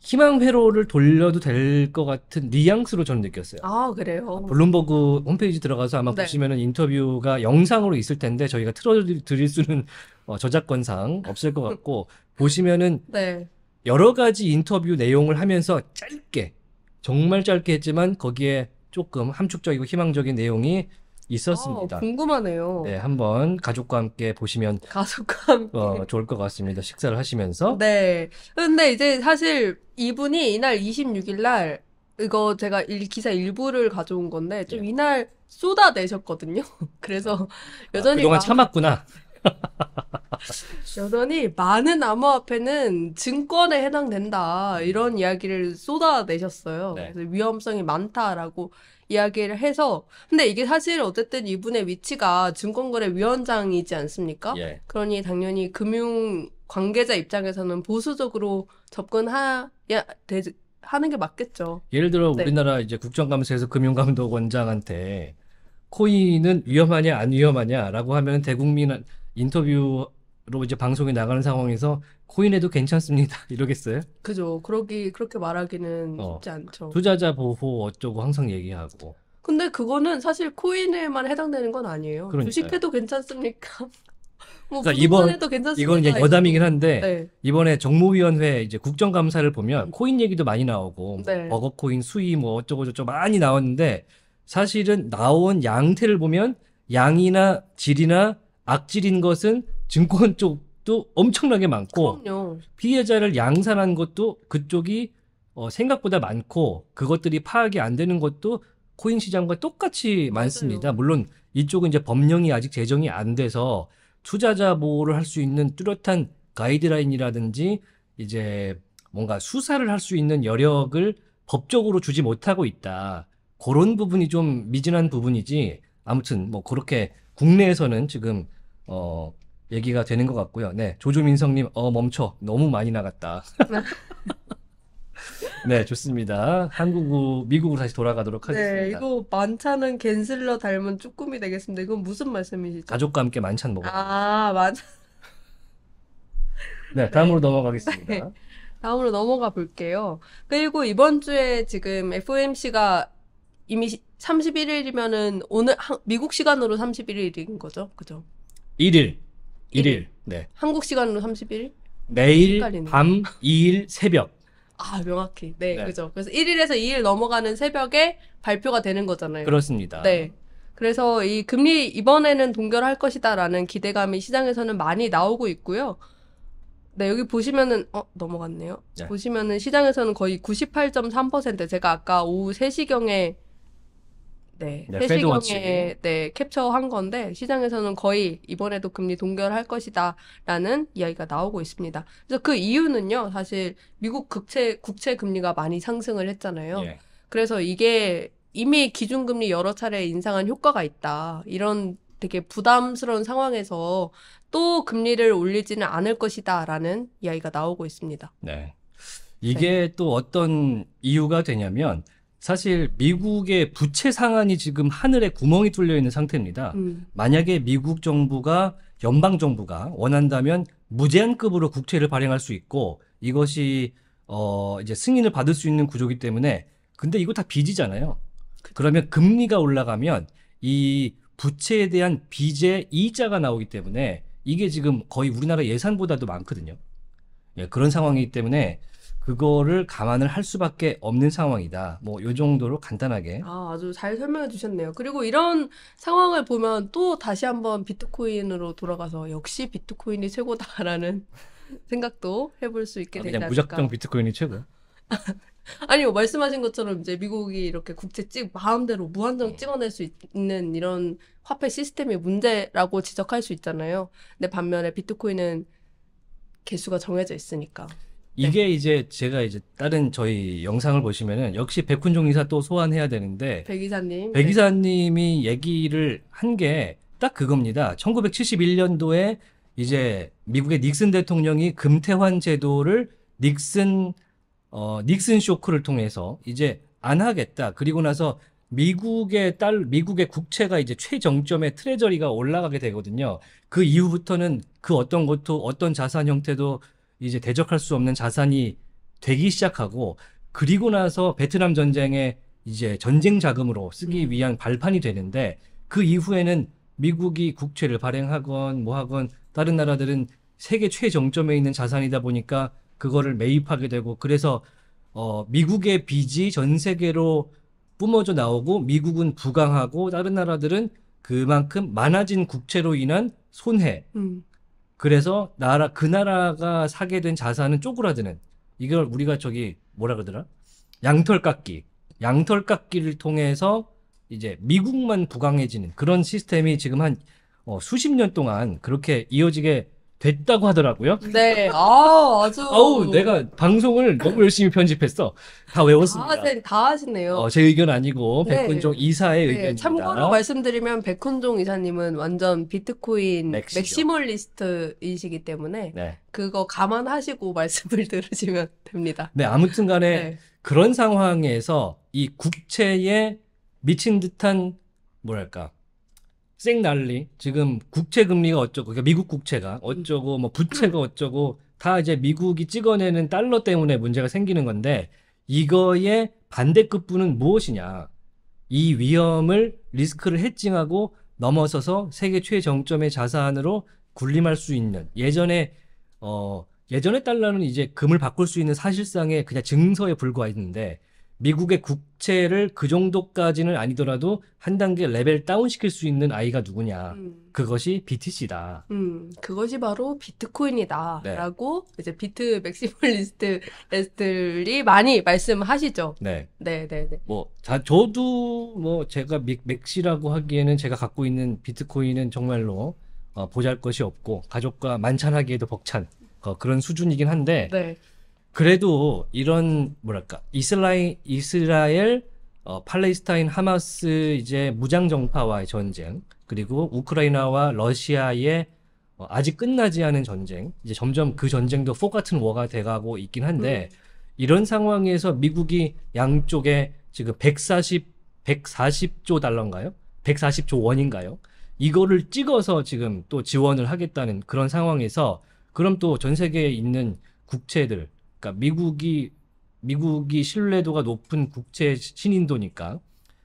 희망 회로를 돌려도 될 것 같은 뉘앙스로 저는 느꼈어요. 아 그래요. 블룸버그 홈페이지 들어가서 아마 네. 보시면은 인터뷰가 영상으로 있을 텐데 저희가 틀어드릴 수는 어, 저작권상 없을 것 같고 보시면은 네. 여러 가지 인터뷰 내용을 하면서 짧게 정말 짧게 했지만 거기에 조금 함축적이고 희망적인 내용이 있었습니다. 아, 궁금하네요. 네, 한번 가족과 함께 보시면 가족과 함께 어, 좋을 것 같습니다. 식사를 하시면서. 네. 근데 이제 사실 이분이 이날 26일 날 이거 제가 일, 기사 일부를 가져온 건데 좀 예. 이날 쏟아내셨거든요. 그래서 아, 여전히 아, 그동안 막... 참았구나. 여전히 많은 암호화폐는 증권에 해당된다 음. 이런 이야기를 쏟아내셨어요. 네. 그래서 위험성이 많다라고 이야기를 해서 근데 이게 사실 어쨌든 이분의 위치가 증권거래위원장이지 않습니까? 예. 그러니 당연히 금융 관계자 입장에서는 보수적으로 접근해야 되, 하는 게 맞겠죠. 예를 들어 네. 우리나라 이제 국정감사에서 금융감독원장한테 코인은 위험하냐 안 위험하냐라고 하면 대국민 한 인터뷰로 이제 방송에 나가는 상황에서 코인에도 괜찮습니다 이러겠어요? 그죠. 그러기 그렇게 말하기는 어. 쉽지 않죠. 투자자 보호 어쩌고 항상 얘기하고. 근데 그거는 사실 코인에만 해당되는 건 아니에요. 그러니까요. 주식해도 괜찮습니까? 뭐 그러니까 이번 이건 이제 여담이긴 한데 네. 이번에 정무위원회 이제 국정감사를 보면 코인 얘기도 많이 나오고 뭐 네. 버거코인 수위 뭐 어쩌고 저쩌고 많이 나왔는데 사실은 나온 양태를 보면 양이나 질이나 악질인 것은 증권 쪽도 엄청나게 많고 그럼요. 피해자를 양산한 것도 그쪽이 어, 생각보다 많고 그것들이 파악이 안 되는 것도 코인 시장과 똑같이 많습니다. 물론 이쪽은 이제 법령이 아직 제정이 안 돼서 투자자 보호를 할 수 있는 뚜렷한 가이드라인이라든지 이제 뭔가 수사를 할 수 있는 여력을 법적으로 주지 못하고 있다. 그런 부분이 좀 미진한 부분이지. 아무튼 뭐 그렇게 국내에서는 지금 어, 얘기가 되는 것 같고요. 네, 조조민성님, 어, 멈춰. 너무 많이 나갔다. 네, 좋습니다. 한국으로, 미국으로 다시 돌아가도록 네, 하겠습니다. 네, 이거 만찬은 겐슬러 닮은 쭈꾸미 되겠습니다. 이건 무슨 말씀이시죠? 가족과 함께 만찬 먹어. 아, 맞아. 네, 다음으로 넘어가겠습니다. 네. 다음으로 넘어가 볼게요. 그리고 이번 주에 지금 FOMC가 이미 31일이면은 오늘 미국 시간으로 31일인 거죠? 그죠? 1일. 1일. 1일. 네. 한국 시간으로 31일? 내일 헷갈리네. 밤 2일 새벽. 아, 명확히. 네, 네. 그죠. 그래서 1일에서 2일 넘어가는 새벽에 발표가 되는 거잖아요. 그렇습니다. 네. 그래서 이 금리 이번에는 동결할 것이다라는 기대감이 시장에서는 많이 나오고 있고요. 네, 여기 보시면은, 어, 넘어갔네요. 네. 보시면은 시장에서는 거의 98.3% 제가 아까 오후 3시경에 네, 세시경에 네, 네, 캡처한 건데 시장에서는 거의 이번에도 금리 동결할 것이다라는 이야기가 나오고 있습니다. 그래서 그 이유는요, 사실 미국 국채 국채 금리가 많이 상승을 했잖아요. 예. 그래서 이게 이미 기준금리 여러 차례 인상한 효과가 있다 이런 되게 부담스러운 상황에서 또 금리를 올리지는 않을 것이다라는 이야기가 나오고 있습니다. 네, 이게 네. 또 어떤 이유가 되냐면. 사실 미국의 부채 상한이 지금 하늘에 구멍이 뚫려 있는 상태입니다. 음. 만약에 미국 정부가 연방 정부가 원한다면 무제한급으로 국채를 발행할 수 있고 이것이 어 이제 승인을 받을 수 있는 구조기 때문에 근데 이거 다 빚이잖아요. 그 그러면 금리가 올라가면 이 부채에 대한 빚의 이자가 나오기 때문에 이게 지금 거의 우리나라 예산보다도 많거든요. 예, 그런 상황이기 때문에 그거를 감안을 할 수밖에 없는 상황이다. 뭐 요 정도로 간단하게. 아, 아주 잘 설명해 주셨네요. 그리고 이런 상황을 보면 또 다시 한번 비트코인으로 돌아가서 역시 비트코인이 최고다라는 생각도 해볼 수 있게 아, 되지 않을까. 무작정 비트코인이 최고. 아니요 뭐 말씀하신 것처럼 이제 미국이 이렇게 국채 찍 마음대로 무한정 네. 찍어낼 수 있는 이런 화폐 시스템이 문제라고 지적할 수 있잖아요. 근데 반면에 비트코인은 개수가 정해져 있으니까. 네. 이게 이제 제가 이제 다른 저희 영상을 보시면은 역시 백훈종 이사 또 소환해야 되는데 백 이사님. 백 이사님이 얘기를 한 게 딱 그겁니다. 1971년도에 이제 미국의 닉슨 대통령이 금태환 제도를 닉슨 어 닉슨 쇼크를 통해서 이제 안 하겠다. 그리고 나서 미국의 딸 미국의 국채가 이제 최정점에 트레저리가 올라가게 되거든요. 그 이후부터는 그 어떤 것도 어떤 자산 형태도 이제 대적할 수 없는 자산이 되기 시작하고 그리고 나서 베트남 전쟁에 이제 전쟁 자금으로 쓰기 음. 위한 발판이 되는데 그 이후에는 미국이 국채를 발행하건 뭐 하건 다른 나라들은 세계 최정점에 있는 자산이다 보니까 그거를 매입하게 되고 그래서 어 미국의 빚이 전 세계로 뿜어져 나오고 미국은 부강하고 다른 나라들은 그만큼 많아진 국채로 인한 손해 음. 그래서 나라 그 나라가 사게 된 자산은 쪼그라드는 이걸 우리가 저기 뭐라 그러더라 양털깎기 양털깎기를 통해서 이제 미국만 부강해지는 그런 시스템이 지금 한 어, 수십 년 동안 그렇게 이어지게 됐다고 하더라고요. 네. 아, 아주. 아우, 내가 방송을 너무 열심히 편집했어. 다 외웠습니다. 아, 네, 다, 하다 하시네요. 어, 제 의견 아니고 네. 백훈종 이사의 네. 의견입니다. 참고로 말씀드리면 백훈종 이사님은 완전 비트코인 맥시죠. 맥시멀리스트이시기 때문에 네. 그거 감안하시고 말씀을 들으시면 됩니다. 네, 아무튼 간에 네. 그런 상황에서 이 국채에 미친 듯한 뭐랄까 쌩 난리. 지금 국채 금리가 어쩌고, 그러니까 미국 국채가 음. 어쩌고, 뭐 부채가 음. 어쩌고, 다 이제 미국이 찍어내는 달러 때문에 문제가 생기는 건데, 이거의 반대급부는 무엇이냐. 이 위험을 리스크를 해칭하고 넘어서서 세계 최정점의 자산으로 군림할 수 있는 예전에 어 예전에 달러는 이제 금을 바꿀 수 있는 사실상의 그냥 증서에 불과했는데 미국의 국채를 그 정도까지는 아니더라도 한 단계 레벨 다운 시킬 수 있는 아이가 누구냐. 음. 그것이 BTC다. 음, 그것이 바로 비트코인이다라고 이제 비트 맥시멀리스트들이 많이 말씀하시죠. 네. 네, 네, 네. 뭐 자, 저도 뭐 제가 맥, 맥시라고 하기에는 제가 갖고 있는 비트코인은 정말로 어, 보잘 것이 없고 가족과 만찬하기에도 벅찬 어, 그런 수준이긴 한데 네. 그래도 이런 뭐랄까 이스라엘 이스라엘 어, 팔레스타인 하마스 이제 무장 정파와의 전쟁 그리고 우크라이나와 러시아의 어, 아직 끝나지 않은 전쟁 이제 점점 그 전쟁도 폭 같은 워가 돼가고 있긴 한데 음. 이런 상황에서 미국이 양쪽에 지금 140 140조 달러인가요? 140조 원인가요? 이거를 찍어서 지금 또 지원을 하겠다는 그런 상황에서 그럼 또 전 세계에 있는 국채들 그러니까 미국이 미국이 신뢰도가 높은 국채 신인도니까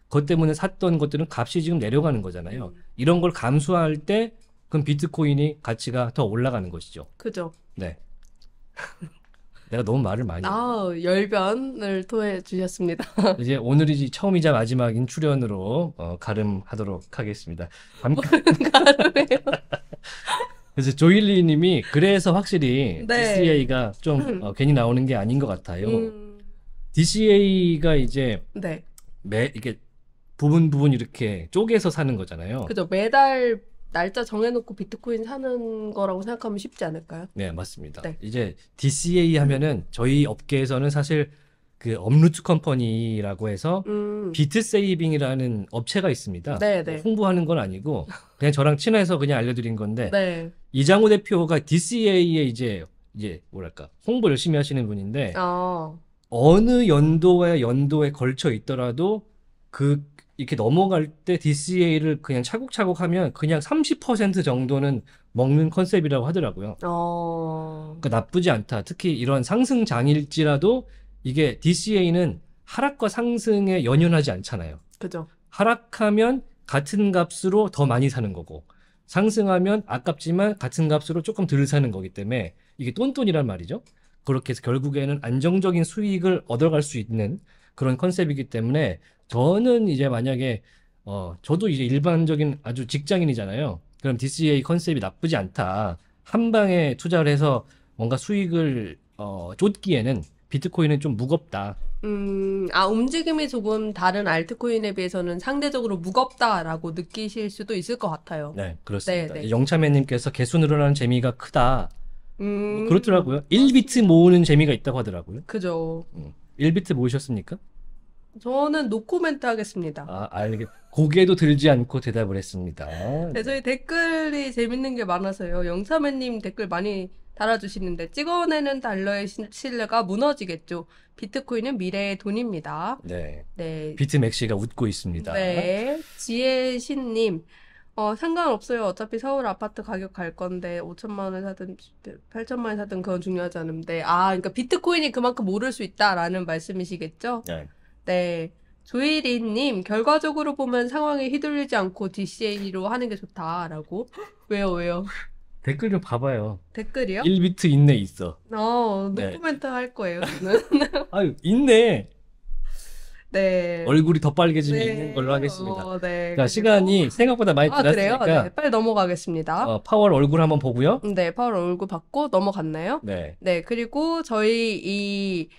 그것 때문에 샀던 것들은 값이 지금 내려가는 거잖아요. 음. 이런 걸 감수할 때 그럼 비트코인이 가치가 더 올라가는 것이죠. 그죠. 네. 내가 너무 말을 많이. 아 열변을 토해 주셨습니다. 이제 오늘이 처음이자 마지막인 출연으로 어, 가름하도록 하겠습니다. 감... 가름해요. 그래서 조일리님이 그래서 확실히 네. DCA가 좀 음. 어, 괜히 나오는 게 아닌 것 같아요. 음. DCA가 이제 네. 매 이게 부분 부분 이렇게 쪼개서 사는 거잖아요. 그죠 매달 날짜 정해놓고 비트코인 사는 거라고 생각하면 쉽지 않을까요? 네 맞습니다. 네. 이제 DCA 하면은 저희 업계에서는 사실 그 업루트 컴퍼니라고 해서 음. 비트세이빙이라는 업체가 있습니다. 네네. 네. 홍보하는 건 아니고 그냥 저랑 친해서 그냥 알려드린 건데 네. 이장우 대표가 DCA에 이제 이제 뭐랄까 홍보 열심히 하시는 분인데 어. 어느 연도와 연도에 걸쳐 있더라도 그 이렇게 넘어갈 때 DCA를 그냥 차곡차곡 하면 그냥 30% 정도는 먹는 컨셉이라고 하더라고요. 어... 그러니까 나쁘지 않다. 특히 이런 상승장일지라도 이게 DCA는 하락과 상승에 연연하지 않잖아요. 그죠. 하락하면 같은 값으로 더 많이 사는 거고 상승하면 아깝지만 같은 값으로 조금 덜 사는 거기 때문에 이게 똔똔이란 말이죠. 그렇게 해서 결국에는 안정적인 수익을 얻어갈 수 있는 그런 컨셉이기 때문에 저는 이제 만약에 어 저도 이제 일반적인 아주 직장인이잖아요. 그럼 DCA 컨셉이 나쁘지 않다. 한 방에 투자를 해서 뭔가 수익을 어 쫓기에는 비트코인은 좀 무겁다. 음, 아, 움직임이 조금 다른 알트코인에 비해서는 상대적으로 무겁다라고 느끼실 수도 있을 것 같아요. 네, 그렇습니다. 네, 네. 영차매님께서 개수 늘어나는 재미가 크다. 뭐 음... 그렇더라고요. 1비트 모으는 재미가 있다고 하더라고요. 그죠. 음. 1비트 모으셨습니까? 저는 노코멘트 하겠습니다. 아, 알겠. 고개도 들지 않고 대답을 했습니다. 네, 저희 댓글이 재밌는 게 많아서요. 영차매님 댓글 많이 달아주시는데 찍어내는 달러의 신뢰가 무너지겠죠. 비트코인은 미래의 돈입니다. 네. 네. 비트맥 시가 웃고 있습니다. 네. 지혜신님. 어, 상관없어요. 어차피 서울 아파트 가격 갈 건데, 5천만 원 사든, 8천만 원 사든 그건 중요하지 않은데, 아, 그러니까 비트코인이 그만큼 오를 수 있다라는 말씀이시겠죠? 네. 네. 조일이님, 결과적으로 보면 상황에 휘둘리지 않고 DCA로 하는 게 좋다라고. 왜요, 왜요? 댓글 좀 봐봐요. 댓글이요? 1비트 있네 있어. 어, 네. 노코멘트 할 거예요, 아유 있네. 네. 얼굴이 더 빨개지면 네. 있는 걸로 하겠습니다. 어, 네. 그러니까 시간이 생각보다 많이 아, 지났으니까 그래요? 네, 빨리 넘어가겠습니다. 어, 파월 얼굴 한번 보고요. 네, 파월 얼굴 받고 넘어갔나요? 네. 네, 그리고 저희 이,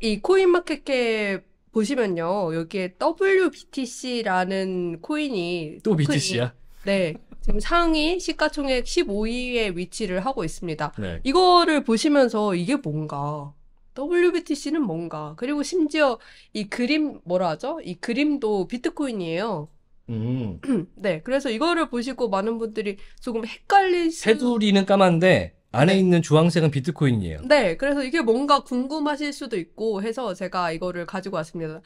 이 코인마켓캡 보시면요. 여기에 WBTC라는 코인이. 또 BTC야? 네. 지금 상위 시가총액 15위에 위치를 하고 있습니다. 네. 이거를 보시면서 이게 뭔가 WBTC는 뭔가 그리고 심지어 이 그림 뭐라 하죠? 이 그림도 비트코인이에요. 음. 네, 그래서 이거를 보시고 많은 분들이 조금 헷갈리시. 테두리는 까만데 안에 네. 있는 주황색은 비트코인이에요. 네, 그래서 이게 뭔가 궁금하실 수도 있고 해서 제가 이거를 가지고 왔습니다.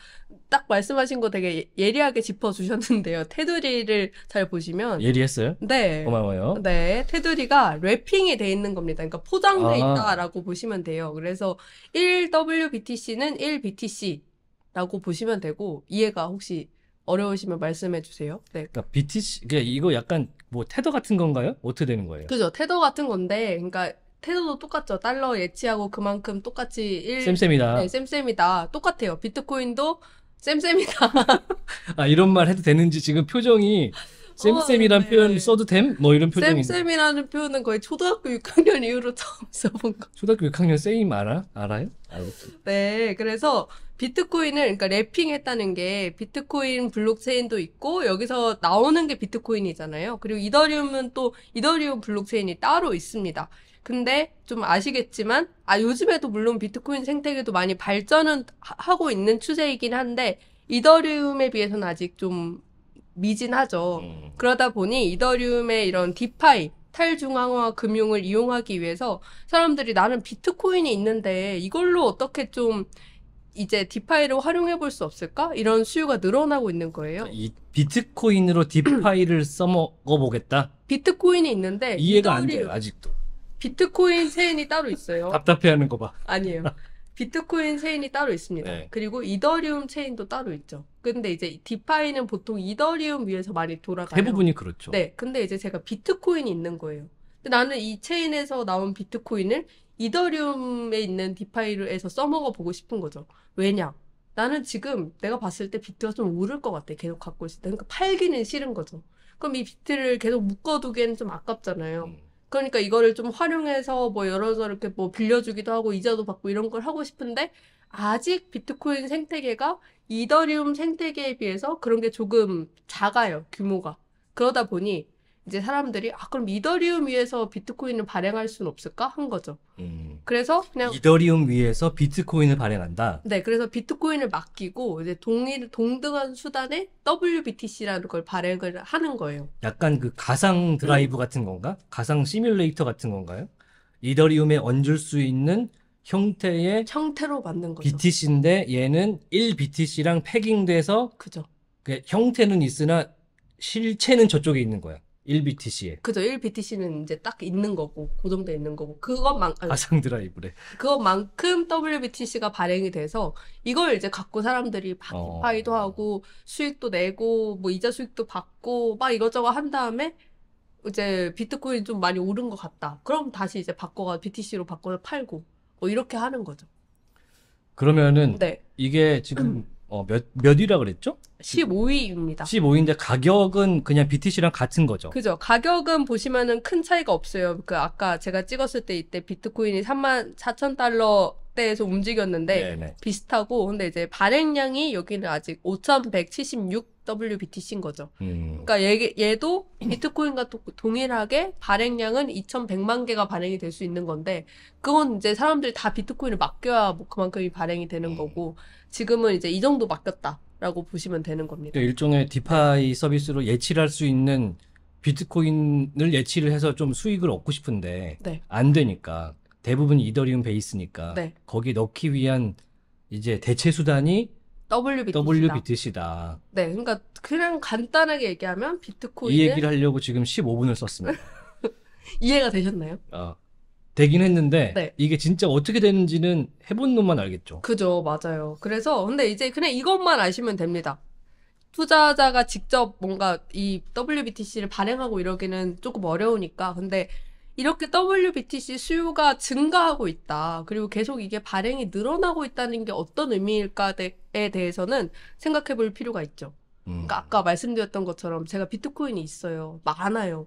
딱 말씀하신 거 되게 예, 예리하게 짚어주셨는데요. 테두리를 잘 보시면 예리했어요? 네. 고마워요. 네, 테두리가 랩핑이 돼 있는 겁니다. 그러니까 포장돼 아. 있다라고 보시면 돼요. 그래서 1WBTC는 1BTC라고 보시면 되고 이해가 혹시 어려우시면 말씀해 주세요. 네. 그러니까 BTC 그러니까 이거 약간 뭐 테더 같은 건가요? 어떻게 되는 거예요? 그죠. 테더 같은 건데, 그러니까 테더도 똑같죠. 달러 예치하고 그만큼 똑같이 일 쌤쌤이다. 네, 쌤쌤이다. 똑같아요. 비트코인도 쌤쌤이다. 아 이런 말 해도 되는지 지금 표정이 어, 쌤쌤이란 어, 표현 써도 됨? 뭐 이런 표정이. 쌤쌤이라는 표현은 거의 초등학교 6학년 이후로 처음 써본 거. 초등학교 6학년 쌤 알아? 알아요? 알고. 네, 그래서 비트코인을 그러니까 랩핑했다는 게 비트코인 블록체인도 있고 여기서 나오는 게 비트코인이잖아요. 그리고 이더리움은 또 이더리움 블록체인이 따로 있습니다. 근데 좀 아시겠지만 아 요즘에도 물론 비트코인 생태계도 많이 발전은 하고 있는 추세이긴 한데 이더리움에 비해서는 아직 좀 미진하죠. 음. 그러다 보니 이더리움의 이런 디파이 탈중앙화 금융을 이용하기 위해서 사람들이 나는 비트코인이 있는데 이걸로 어떻게 좀 이제 디파이를 활용해 볼 수 없을까? 이런 수요가 늘어나고 있는 거예요. 이 비트코인으로 디파이를 써먹어 보겠다. 비트코인이 있는데 이해가 안 돼요, 아직도. 비트코인 세인이 따로 있어요. 답답해하는 거 봐. 아니에요. 비트코인 체인이 따로 있습니다. 네. 그리고 이더리움 체인도 따로 있죠. 근데 이제 디파이는 보통 이더리움 위에서 많이 돌아가요. 대부분이 그렇죠. 네. 근데 이제 제가 비트코인이 있는 거예요. 근데 나는 이 체인에서 나온 비트코인을 이더리움에 있는 디파이에서 써먹어 보고 싶은 거죠. 왜냐? 나는 지금 내가 봤을 때 비트가 좀 오를 것 같아. 계속 갖고 있을 때. 그러니까 팔기는 싫은 거죠. 그럼 이 비트를 계속 묶어두기에는 좀 아깝잖아요. 음. 그러니까 이거를 좀 활용해서 뭐 여러 저 이렇게 뭐 빌려주기도 하고 이자도 받고 이런 걸 하고 싶은데 아직 비트코인 생태계가 이더리움 생태계에 비해서 그런 게 조금 작아요. 규모가. 그러다 보니 이제 사람들이 아 그럼 이더리움 위에서 비트코인을 발행할 수는 없을까 한 거죠. 음. 그래서 그냥 이더리움 위에서 비트코인을 발행한다. 네, 그래서 비트코인을 맡기고 이제 동일 동등한 수단에 WBTC라는 걸 발행을 하는 거예요. 약간 그 가상 드라이브 음. 같은 건가? 가상 시뮬레이터 같은 건가요? 이더리움에 얹을 수 있는 형태의 형태로 만든 거죠. BTC인데 얘는 1BTC랑 패깅돼서 그죠. 그 형태는 있으나 실체는 저쪽에 있는 거야. 1BTC에. 그죠. 1BTC는 이제 딱 있는 거고, 고정돼 있는 거고, 그것만, 아상 드라이브래. 그것만큼 WBTC가 발행이 돼서, 이걸 이제 갖고 사람들이 막 어. 파이도 하고, 수익도 내고, 뭐 이자 수익도 받고, 막 이것저것 한 다음에, 이제 비트코인 좀 많이 오른 것 같다. 그럼 다시 이제 바꿔가, BTC로 바꿔서 팔고, 뭐 이렇게 하는 거죠. 그러면은, 네. 이게 지금 어, 몇, 몇이라 그랬죠? 15위입니다. 15위인데 가격은 그냥 BTC랑 같은 거죠. 그죠. 가격은 보시면은 큰 차이가 없어요. 그 아까 제가 찍었을 때 이때 비트코인이 3만 4천 달러 대에서 움직였는데 네네. 비슷하고 근데 이제 발행량이 여기는 아직 5,176 WBTC인 거죠. 음. 그러니까 얘, 얘도 비트코인과 동일하게 발행량은 2,100만 개가 발행이 될 수 있는 건데 그건 이제 사람들이 다 비트코인을 맡겨야 뭐 그만큼이 발행이 되는 음. 거고 지금은 이제 이 정도 맡겼다라고 보시면 되는 겁니다. 그러니까 일종의 디파이 서비스로 예치할 수 있는 비트코인을 예치를 해서 좀 수익을 얻고 싶은데 네. 안 되니까 대부분 이더리움 베이스니까 네. 거기 넣기 위한 이제 대체 수단이 WBTC다. WBTC다. 네, 그러니까 그냥 간단하게 얘기하면 비트코인 이 얘기를 하려고 지금 15분을 썼습니다. 이해가 되셨나요? 어, 되긴 했는데 네. 이게 진짜 어떻게 되는지는 해본 놈만 알겠죠. 그죠, 맞아요. 그래서 근데 이제 그냥 이것만 아시면 됩니다. 투자자가 직접 뭔가 이 WBTC를 발행하고 이러기는 조금 어려우니까 근데 이렇게 WBTC 수요가 증가하고 있다. 그리고 계속 이게 발행이 늘어나고 있다는 게 어떤 의미일까에 대해서는 생각해 볼 필요가 있죠. 음. 그러니까 아까 말씀드렸던 것처럼 제가 비트코인이 있어요. 많아요.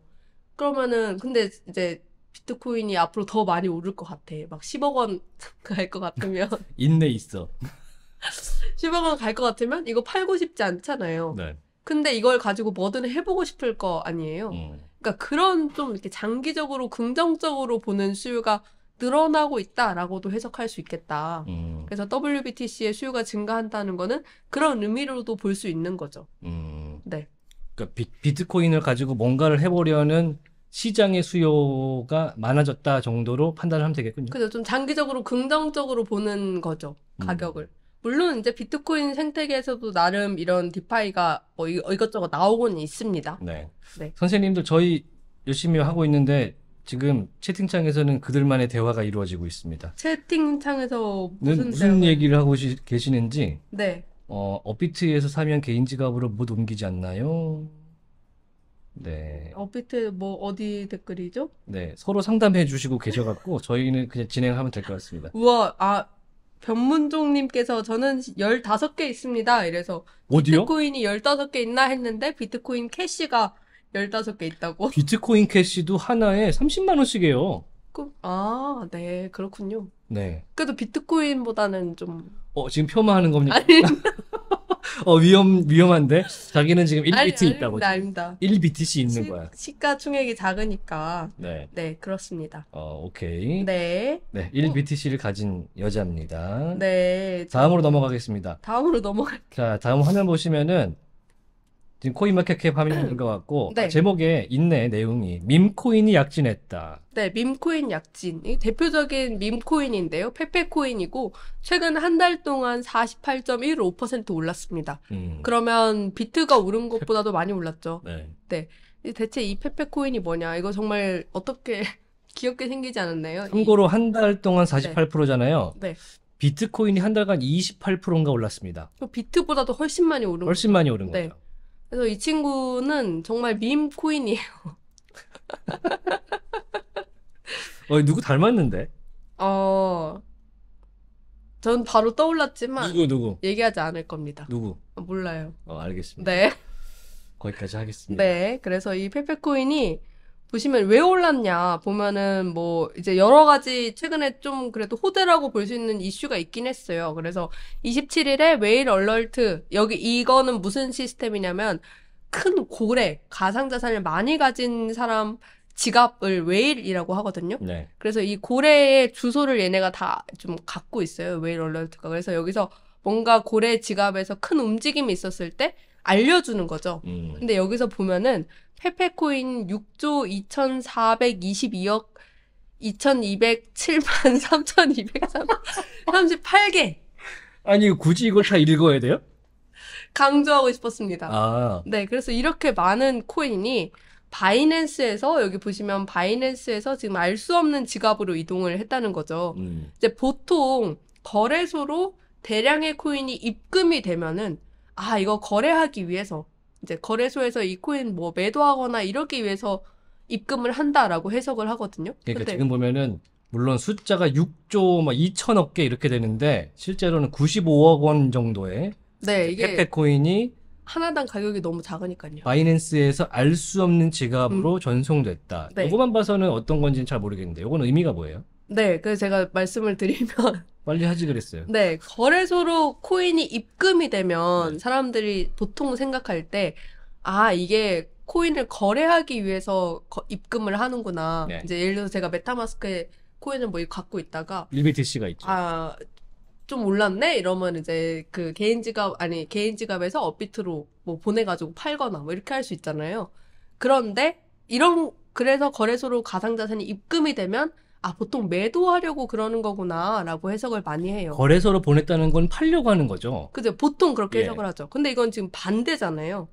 그러면은 근데 이제 비트코인이 앞으로 더 많이 오를 것 같아. 막 10억 원 갈 것 같으면 인내 있어. 10억 원 갈 것 같으면 이거 팔고 싶지 않잖아요. 네. 근데 이걸 가지고 뭐든 해보고 싶을 거 아니에요. 음. 그러니까 그런 좀 이렇게 장기적으로 긍정적으로 보는 수요가 늘어나고 있다라고도 해석할 수 있겠다. 음. 그래서 WBTC의 수요가 증가한다는 거는 그런 의미로도 볼 수 있는 거죠. 음. 네. 그러니까 비, 트코인을 가지고 뭔가를 해보려는 시장의 수요가 많아졌다 정도로 판단을 하면 되겠군요. 그죠. 좀 장기적으로 긍정적으로 보는 거죠. 음. 가격을. 음. 물론 이제 비트코인 생태계에서도 나름 이런 디파이가 뭐 이것저것 나오고는 있습니다. 네. 네. 선생님들 저희 열심히 하고 있는데 지금 채팅창에서는 그들만의 대화가 이루어지고 있습니다. 채팅창에서 무슨, 무슨 얘기를 하고 계시는지 네. 어, 업비트에서 사면 개인 지갑으로 못 옮기지 않나요? 네. 업비트 뭐 어디 댓글이죠? 네. 서로 상담해 주시고 계셔 갖고 저희는 그냥 진행하면 될 것 같습니다. 우와. 아 변문종님께서 저는 15개 있습니다. 이래서 어디요? 비트코인이 15개 있나 했는데 비트코인 캐시가 15개 있다고. 비트코인 캐시도 하나에 30만 원씩이에요. 아, 네, 그렇군요. 네. 그래도 비트코인보다는 좀. 어, 지금 폄하하는 겁니까? 아니. 어 위험 위험한데 자기는 지금 1비트 있다고. 아닙니다, 1비트씩 있는 시, 거야. 시가총액이 작으니까. 네. 네, 그렇습니다. 어, 오케이. 네. 네, 1BTC를 어? 가진 여자입니다. 네. 다음으로 넘어가겠습니다. 다음으로 넘어갈게요. 자, 다음 화면 보시면은 지금 코인 마켓캡 화면인 음. 것 같고 아, 네. 제목에 있네 내용이 밈코인이 약진했다. 네, 밈코인 약진. 이 대표적인 밈코인인데요. 페페코인이고 최근 한 달 동안 48.15% 올랐습니다. 음. 그러면 비트가 오른 것보다도 많이 올랐죠. 네. 네. 대체 이 페페코인이 뭐냐? 이거 정말 어떻게 귀엽게 생기지 않았나요? 참고로 한달 네. 동안 48%잖아요. 네. 네. 비트코인이 한 달간 28%인가 올랐습니다. 그 비트보다도 훨씬 많이 오른 훨씬 많이 오른 거죠. 네. 그래서 이 친구는 정말 밈 코인이에요. 어, 누구 닮았는데? 어, 전 바로 떠올랐지만 누구 누구? 얘기하지 않을 겁니다. 누구? 아, 몰라요. 어, 알겠습니다. 네. 거기까지 하겠습니다. 네, 그래서 이 페페코인이 보시면 왜 올랐냐 보면은 뭐 이제 여러 가지 최근에 좀 그래도 호재라고볼 수 있는 이슈가 있긴 했어요. 그래서 27일에 웨일 얼럴트 여기 이거는 무슨 시스템이냐면 큰 고래 가상 자산을 많이 가진 사람 지갑을 웨일이라고 하거든요. 네. 그래서 이 고래의 주소를 얘네가 다 좀 갖고 있어요. 웨일 얼럴트가. 그래서 여기서 뭔가 고래 지갑에서 큰 움직임이 있었을 때 알려주는 거죠. 음. 근데 여기서 보면은 페페코인 6조 2,422억 2,207만 3,238개. 아니, 굳이 이걸 다 읽어야 돼요? 강조하고 싶었습니다. 아. 네, 그래서 이렇게 많은 코인이 바이낸스에서 여기 보시면 바이낸스에서 지금 알 수 없는 지갑으로 이동을 했다는 거죠. 음. 이제 보통 거래소로 대량의 코인이 입금이 되면은 아 이거 거래하기 위해서 이제 거래소에서 이코인 뭐 매도하거나 이러기 위해서 입금을 한다라고 해석을 하거든요. 예, 그러니까 근데, 지금 보면은 물론 숫자가 6조 막 2천억 개 이렇게 되는데 실제로는 95억 원 정도의 네, 이게 페페 코인이 하나당 가격이 너무 작으니까요. 바이낸스에서 알 수 없는 지갑으로 음. 전송됐다. 네. 이것만 봐서는 어떤 건지는 잘 모르겠는데 이건 의미가 뭐예요? 네, 그래서 제가 말씀을 드리면 빨리 하지 그랬어요. 네, 거래소로 코인이 입금이 되면 네. 사람들이 보통 생각할 때, 아, 이게 코인을 거래하기 위해서 거- 입금을 하는구나. 네. 이제 예를 들어서 제가 메타마스크에 코인을 뭐 갖고 있다가, 1BTC가 있죠. 아, 좀 올랐네? 이러면 이제 그 개인 지갑, 아니, 개인 지갑에서 업비트로 뭐 보내가지고 팔거나 뭐 이렇게 할 수 있잖아요. 그런데 이런, 그래서 거래소로 가상자산이 입금이 되면 아 보통 매도하려고 그러는 거구나라고 해석을 많이 해요. 거래소로 보냈다는 건 팔려고 하는 거죠. 그죠. 보통 그렇게 예. 해석을 하죠. 근데 이건 지금 반대잖아요.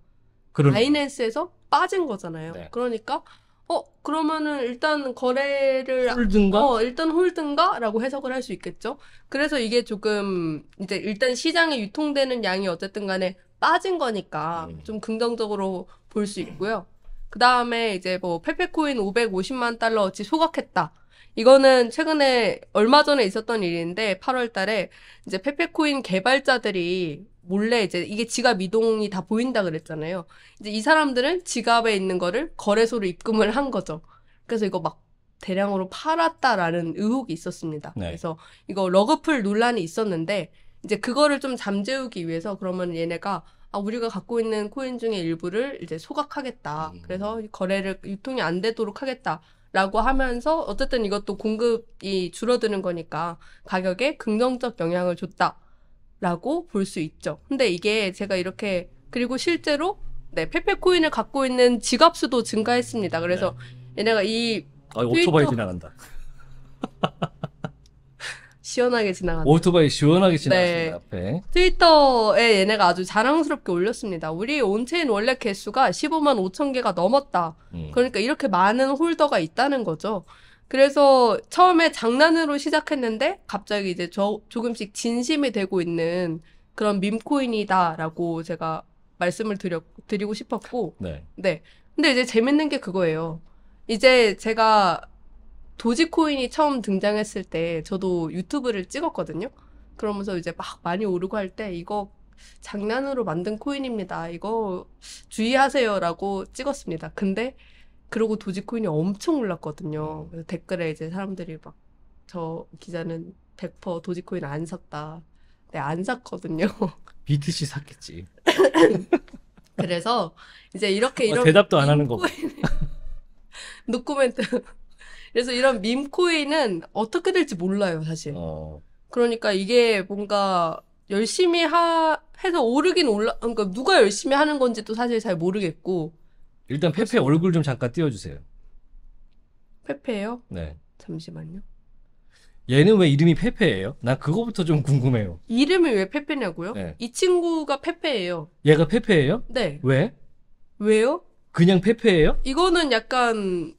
그런... 바이낸스에서 빠진 거잖아요. 네. 그러니까 어 그러면은 일단 거래를 홀든가 어 일단 홀든가라고 해석을 할 수 있겠죠. 그래서 이게 조금 이제 일단 시장에 유통되는 양이 어쨌든 간에 빠진 거니까 음. 좀 긍정적으로 볼 수 있고요. 그 다음에 이제 뭐 페페코인 550만 달러어치 소각했다. 이거는 최근에 얼마 전에 있었던 일인데 8월 달에 이제 페페코인 개발자들이 몰래 이제 이게 지갑 이동이 다 보인다 그랬잖아요. 이제 이 사람들은 지갑에 있는 거를 거래소로 입금을 한 거죠. 그래서 이거 막 대량으로 팔았다라는 의혹이 있었습니다. 네. 그래서 이거 러그풀 논란이 있었는데 이제 그거를 좀 잠재우기 위해서 그러면 얘네가 아, 우리가 갖고 있는 코인 중에 일부를 이제 소각하겠다. 음. 그래서 거래를 유통이 안 되도록 하겠다. 라고 하면서 어쨌든 이것도 공급이 줄어드는 거니까 가격에 긍정적 영향을 줬다. 라고 볼 수 있죠. 근데 이게 제가 이렇게 그리고 실제로 네, 페페코인을 갖고 있는 지갑 수도 증가했습니다. 그래서 네. 얘네가 이 아, 오토바이 지나간다. 시원하게 지나갔네 오토바이 시원하게 지나갔습니다. 네. 앞에. 트위터에 얘네가 아주 자랑스럽게 올렸습니다. 우리 온체인 원래 개수가 15만 5천 개가 넘었다. 음. 그러니까 이렇게 많은 홀더가 있다는 거죠. 그래서 처음에 장난으로 시작했는데 갑자기 이제 저, 조금씩 진심이 되고 있는 그런 밈코인이다라고 제가 말씀을 드려, 드리고 싶었고. 네. 네. 근데 이제 재밌는 게 그거예요. 이제 제가 도지코인이 처음 등장했을 때 저도 유튜브를 찍었거든요. 그러면서 이제 막 많이 오르고 할 때 이거 장난으로 만든 코인입니다. 이거 주의하세요라고 찍었습니다. 근데 그러고 도지코인이 엄청 올랐거든요. 그래서 댓글에 이제 사람들이 막 저 기자는 100% 도지코인 안 샀다. 네, 안 샀거든요. BTC 샀겠지. 그래서 이제 이렇게 어, 이런 어, 대답도 안 하는 거. 노코멘트 그래서 이런 밈코인은 어떻게 될지 몰라요, 사실. 어. 그러니까 이게 뭔가 열심히 하, 해서 오르긴 올라, 그러니까 누가 열심히 하는 건지도 사실 잘 모르겠고. 일단 페페 얼굴 좀 잠깐 띄워주세요. 페페요? 네. 잠시만요. 얘는 왜 이름이 페페예요? 나 그거부터 좀 궁금해요. 이름이 왜 페페냐고요? 네. 이 친구가 페페예요. 얘가 페페예요? 네. 왜? 왜요? 그냥 페페예요? 이거는 약간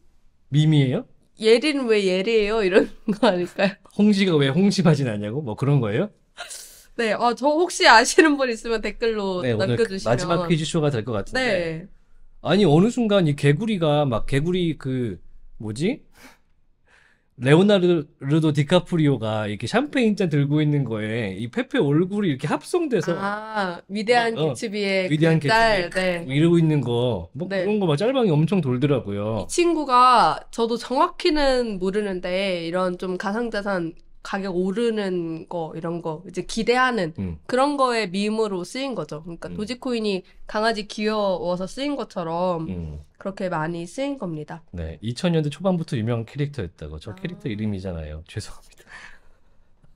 밈이에요? 예리는 왜 예리해요? 이런 거 아닐까요? 홍시가 왜 홍시 맛이 나냐고? 뭐 그런 거예요? 네, 어, 저 혹시 아시는 분 있으면 댓글로 네, 남겨주시면 마지막 퀴즈쇼가 될 것 같은데. 네. 아니 어느 순간 이 개구리가 막 개구리 그 뭐지? 레오나르도 디카프리오가 이렇게 샴페인 잔 들고 있는 거에 이 페페 얼굴이 이렇게 합성돼서 아 위대한 어, 개츠비의 그 위대한 그 딸, 네. 이러고 있는 거뭐 네. 그런 거 막 짤방이 엄청 돌더라고요. 이 친구가 저도 정확히는 모르는데 이런 좀 가상자산 가격 오르는 거 이런 거 이제 기대하는 음. 그런 거에 밈으로 쓰인 거죠. 그러니까 음. 도지코인이 강아지 귀여워서 쓰인 것처럼 음. 그렇게 많이 쓰인 겁니다. 네, 2000년대 초반부터 유명한 캐릭터였다고 저 아. 캐릭터 이름이잖아요. 죄송합니다.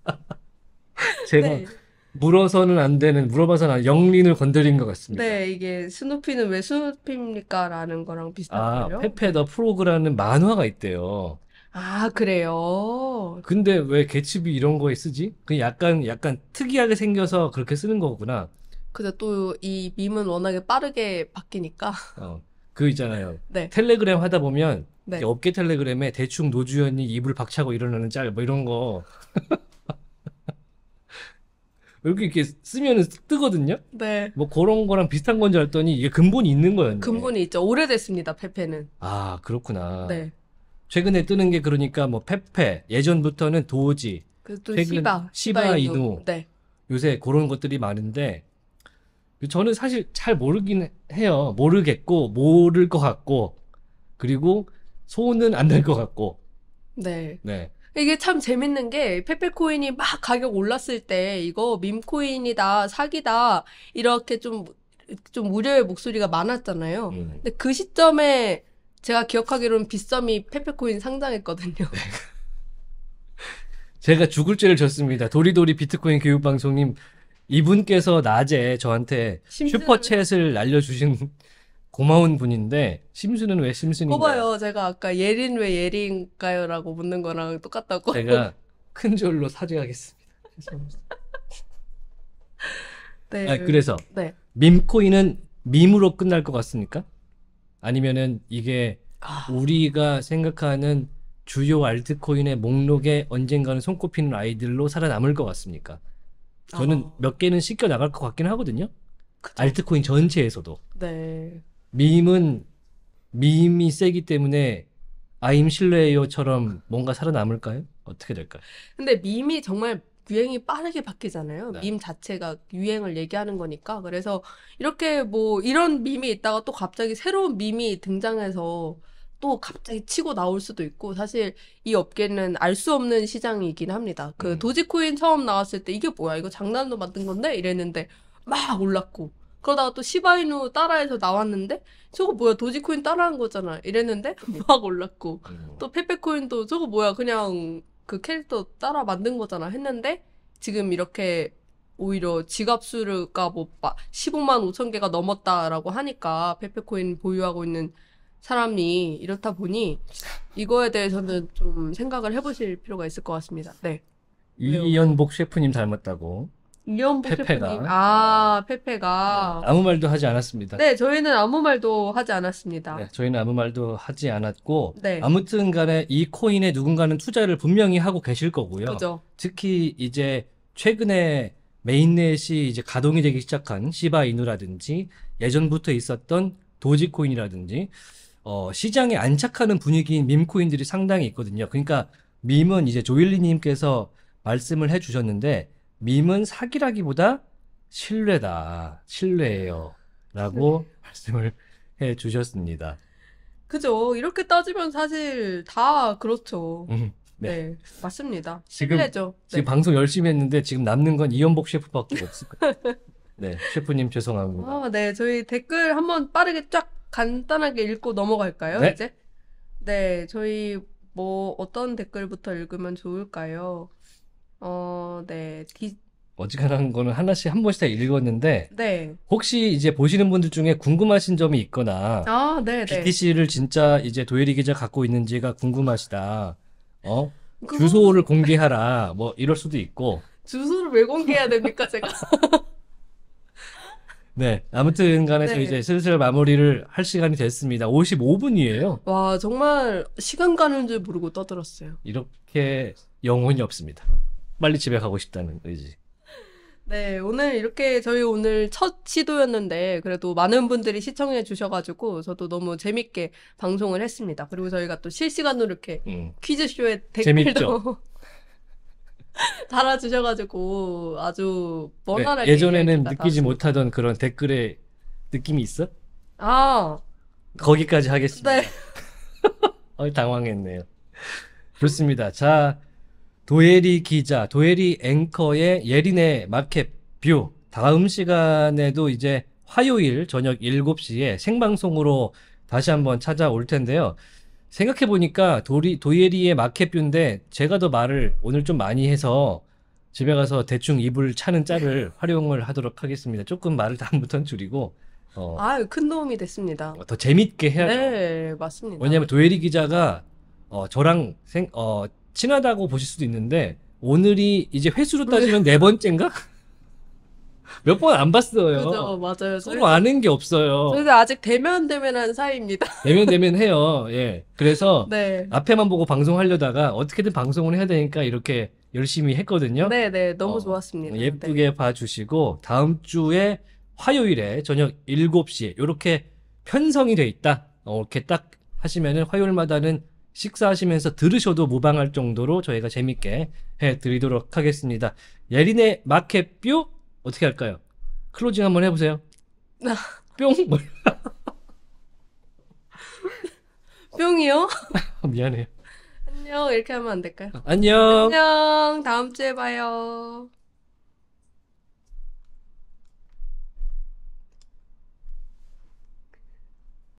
제가 네. 물어서는 안 되는 물어봐서는 안, 영린을 건드린 것 같습니다. 네, 이게 스누피는 왜 스누피입니까? 라는 거랑 아, 비슷한데요. 아, 페페 더 프로그라는 만화가 있대요. 아, 그래요? 근데 왜 개츠비 이런 거에 쓰지? 그 약간 약간 특이하게 생겨서 그렇게 쓰는 거구나. 근데 또 이 밈은 워낙에 빠르게 바뀌니까. 어. 그 있잖아요. 네. 텔레그램 하다 보면 네. 업계 텔레그램에 대충 노주현이 입을 박차고 일어나는 짤 뭐 이런 거 이렇게 이렇게 쓰면 뜨거든요. 네. 뭐 그런 거랑 비슷한 건 줄 알았더니 이게 근본이 있는 거였네. 근본이 있죠. 오래됐습니다. 페페는. 아 그렇구나. 네. 최근에 뜨는 게 그러니까 뭐 페페 예전부터는 도지 또 최근 시바, 시바 이누 네. 요새 그런 것들이 많은데 그 저는 사실 잘 모르긴 해요. 모르겠고 모를 것 같고 그리고 소는안 될 것 같고. 네. 네. 이게 참 재밌는 게 페페코인이 막 가격 올랐을 때 이거 밈코인이다 사기다 이렇게 좀 좀 우려의 목소리가 많았잖아요. 음. 근데 그 시점에 제가 기억하기로는 빗썸이 페페코인 상장했거든요. 네. 제가 죽을 죄를 졌습니다. 도리도리 비트코인 교육방송님 이분께서 낮에 저한테 심슨... 슈퍼챗을 날려주신 고마운 분인데 심수는왜심수인가요 봐요 제가 아까 예린 왜 예린가요라고 묻는 거랑 똑같다고. 제가 큰 절로 사죄하겠습니다. 네. 아, 그래서 네. 밈코인은 밈으로 끝날 것 같습니까? 아니면은 이게 아. 우리가 생각하는 주요 알트코인의 목록에 언젠가는 손꼽히는 아이들로 살아남을 것 같습니까? 저는 어. 몇 개는 씻겨 나갈 것 같긴 하거든요. 그쵸? 알트코인 전체에서도. 네. 밈은 밈이 세기 때문에 아임 실례요처럼 뭔가 살아남을까요? 어떻게 될까요? 근데 밈이 정말 유행이 빠르게 바뀌잖아요. 네. 밈 자체가 유행을 얘기하는 거니까. 그래서 이렇게 뭐 이런 밈이 있다가 또 갑자기 새로운 밈이 등장해서 또 갑자기 치고 나올 수도 있고 사실 이 업계는 알 수 없는 시장이긴 합니다. 그 음. 도지코인 처음 나왔을 때 이게 뭐야? 이거 장난으로 만든 건데 이랬는데 막 올랐고 그러다가 또 시바이누 따라해서 나왔는데 저거 뭐야 도지코인 따라한 거잖아 이랬는데 음. 막 올랐고 음. 또 페페코인도 저거 뭐야 그냥 그 캐릭터 따라 만든 거잖아 했는데 지금 이렇게 오히려 지갑 수가 뭐 15만 5천 개가 넘었다라고 하니까 페페코인 보유하고 있는 사람이 이렇다 보니 이거에 대해서는 좀 생각을 해보실 필요가 있을 것 같습니다. 네. 이연복 셰프님 닮았다고. 이연 페페가 아 네. 페페가 네, 아무 말도 하지 않았습니다. 네 저희는 아무 말도 하지 않았습니다. 네, 저희는 아무 말도 하지 않았고 네. 아무튼간에 이 코인에 누군가는 투자를 분명히 하고 계실 거고요. 그죠. 특히 이제 최근에 메인넷이 이제 가동이 되기 시작한 시바 이누라든지 예전부터 있었던 도지코인이라든지 어, 시장에 안착하는 분위기인 밈코인들이 상당히 있거든요. 그러니까 밈은 이제 조일리님께서 말씀을 해주셨는데 밈은 사기라기보다 신뢰다. 신뢰예요. 아, 라고 네. 말씀을 해 주셨습니다. 그죠. 이렇게 따지면 사실 다 그렇죠. 음, 네. 네. 맞습니다. 신뢰죠. 네. 지금 네. 방송 열심히 했는데 지금 남는 건 이연복 셰프밖에 없을 거예요. 네, 셰프님 죄송합니다. 아, 네, 저희 댓글 한번 빠르게 쫙 간단하게 읽고 넘어갈까요? 네? 이제 네, 저희 뭐 어떤 댓글부터 읽으면 좋을까요? 어, 네. 디... 어지간한 거는 하나씩 한 번씩 다 읽었는데 네. 혹시 이제 보시는 분들 중에 궁금하신 점이 있거나 아, 네, 네. BTC를 진짜 이제 도예리 기자 갖고 있는지가 궁금하시다. 어? 그... 주소를 공개하라. 뭐 이럴 수도 있고. 주소를 왜 공개해야 됩니까, 제가? 네. 아무튼 간에서 네. 이제 슬슬 마무리를 할 시간이 됐습니다. 55분이에요. 와, 정말 시간 가는 줄 모르고 떠들었어요. 이렇게 영혼이 없습니다. 빨리 집에 가고 싶다는 의지. 네, 오늘 이렇게 저희 오늘 첫 시도였는데 그래도 많은 분들이 시청해 주셔가지고 저도 너무 재밌게 방송을 했습니다. 그리고 저희가 또 실시간으로 이렇게 음. 퀴즈쇼에 댓글도 달아주셔가지고 아주 원하게 네, 예전에는 느끼지 못하던 그런 댓글의 느낌이 있어? 아 거기까지 하겠습니다. 네. 어, 당황했네요. 좋습니다. 자 도예리 기자, 도예리 앵커의 예린의 마켓 뷰. 다음 시간에도 이제 화요일 저녁 7시에 생방송으로 다시 한번 찾아올 텐데요. 생각해보니까 도리, 도예리의 마켓 뷰인데 제가 더 말을 오늘 좀 많이 해서 집에 가서 대충 입을 차는 짤을 활용을 하도록 하겠습니다. 조금 말을 다음부터는 줄이고 어, 아유, 큰 도움이 됐습니다. 어, 더 재밌게 해야죠. 네, 맞습니다. 왜냐면 도예리 기자가 어, 저랑 생, 어, 친하다고 보실 수도 있는데 오늘이 이제 횟수로 따지면 네 번째인가? 몇 번 안 봤어요. 그죠, 맞아요. 서로 아는 게 없어요. 그래 아직 대면 대면한 사이입니다. 대면 대면 해요. 예. 그래서 네. 앞에만 보고 방송하려다가 어떻게든 방송을 해야 되니까 이렇게 열심히 했거든요. 네, 네. 너무 어, 좋았습니다. 예쁘게 네. 봐주시고 다음 주에 화요일에 저녁 7시에 이렇게 편성이 돼 있다. 어, 이렇게 딱 하시면은 화요일마다는 식사하시면서 들으셔도 무방할 정도로 저희가 재밌게 해드리도록 하겠습니다. 예린의 마켓 뿅 어떻게 할까요? 클로징 한번 해보세요. 뿅 뭘? 뭐 뿅이요? 미안해요. 안녕 이렇게 하면 안 될까요? 안녕. 안녕 다음 주에 봐요.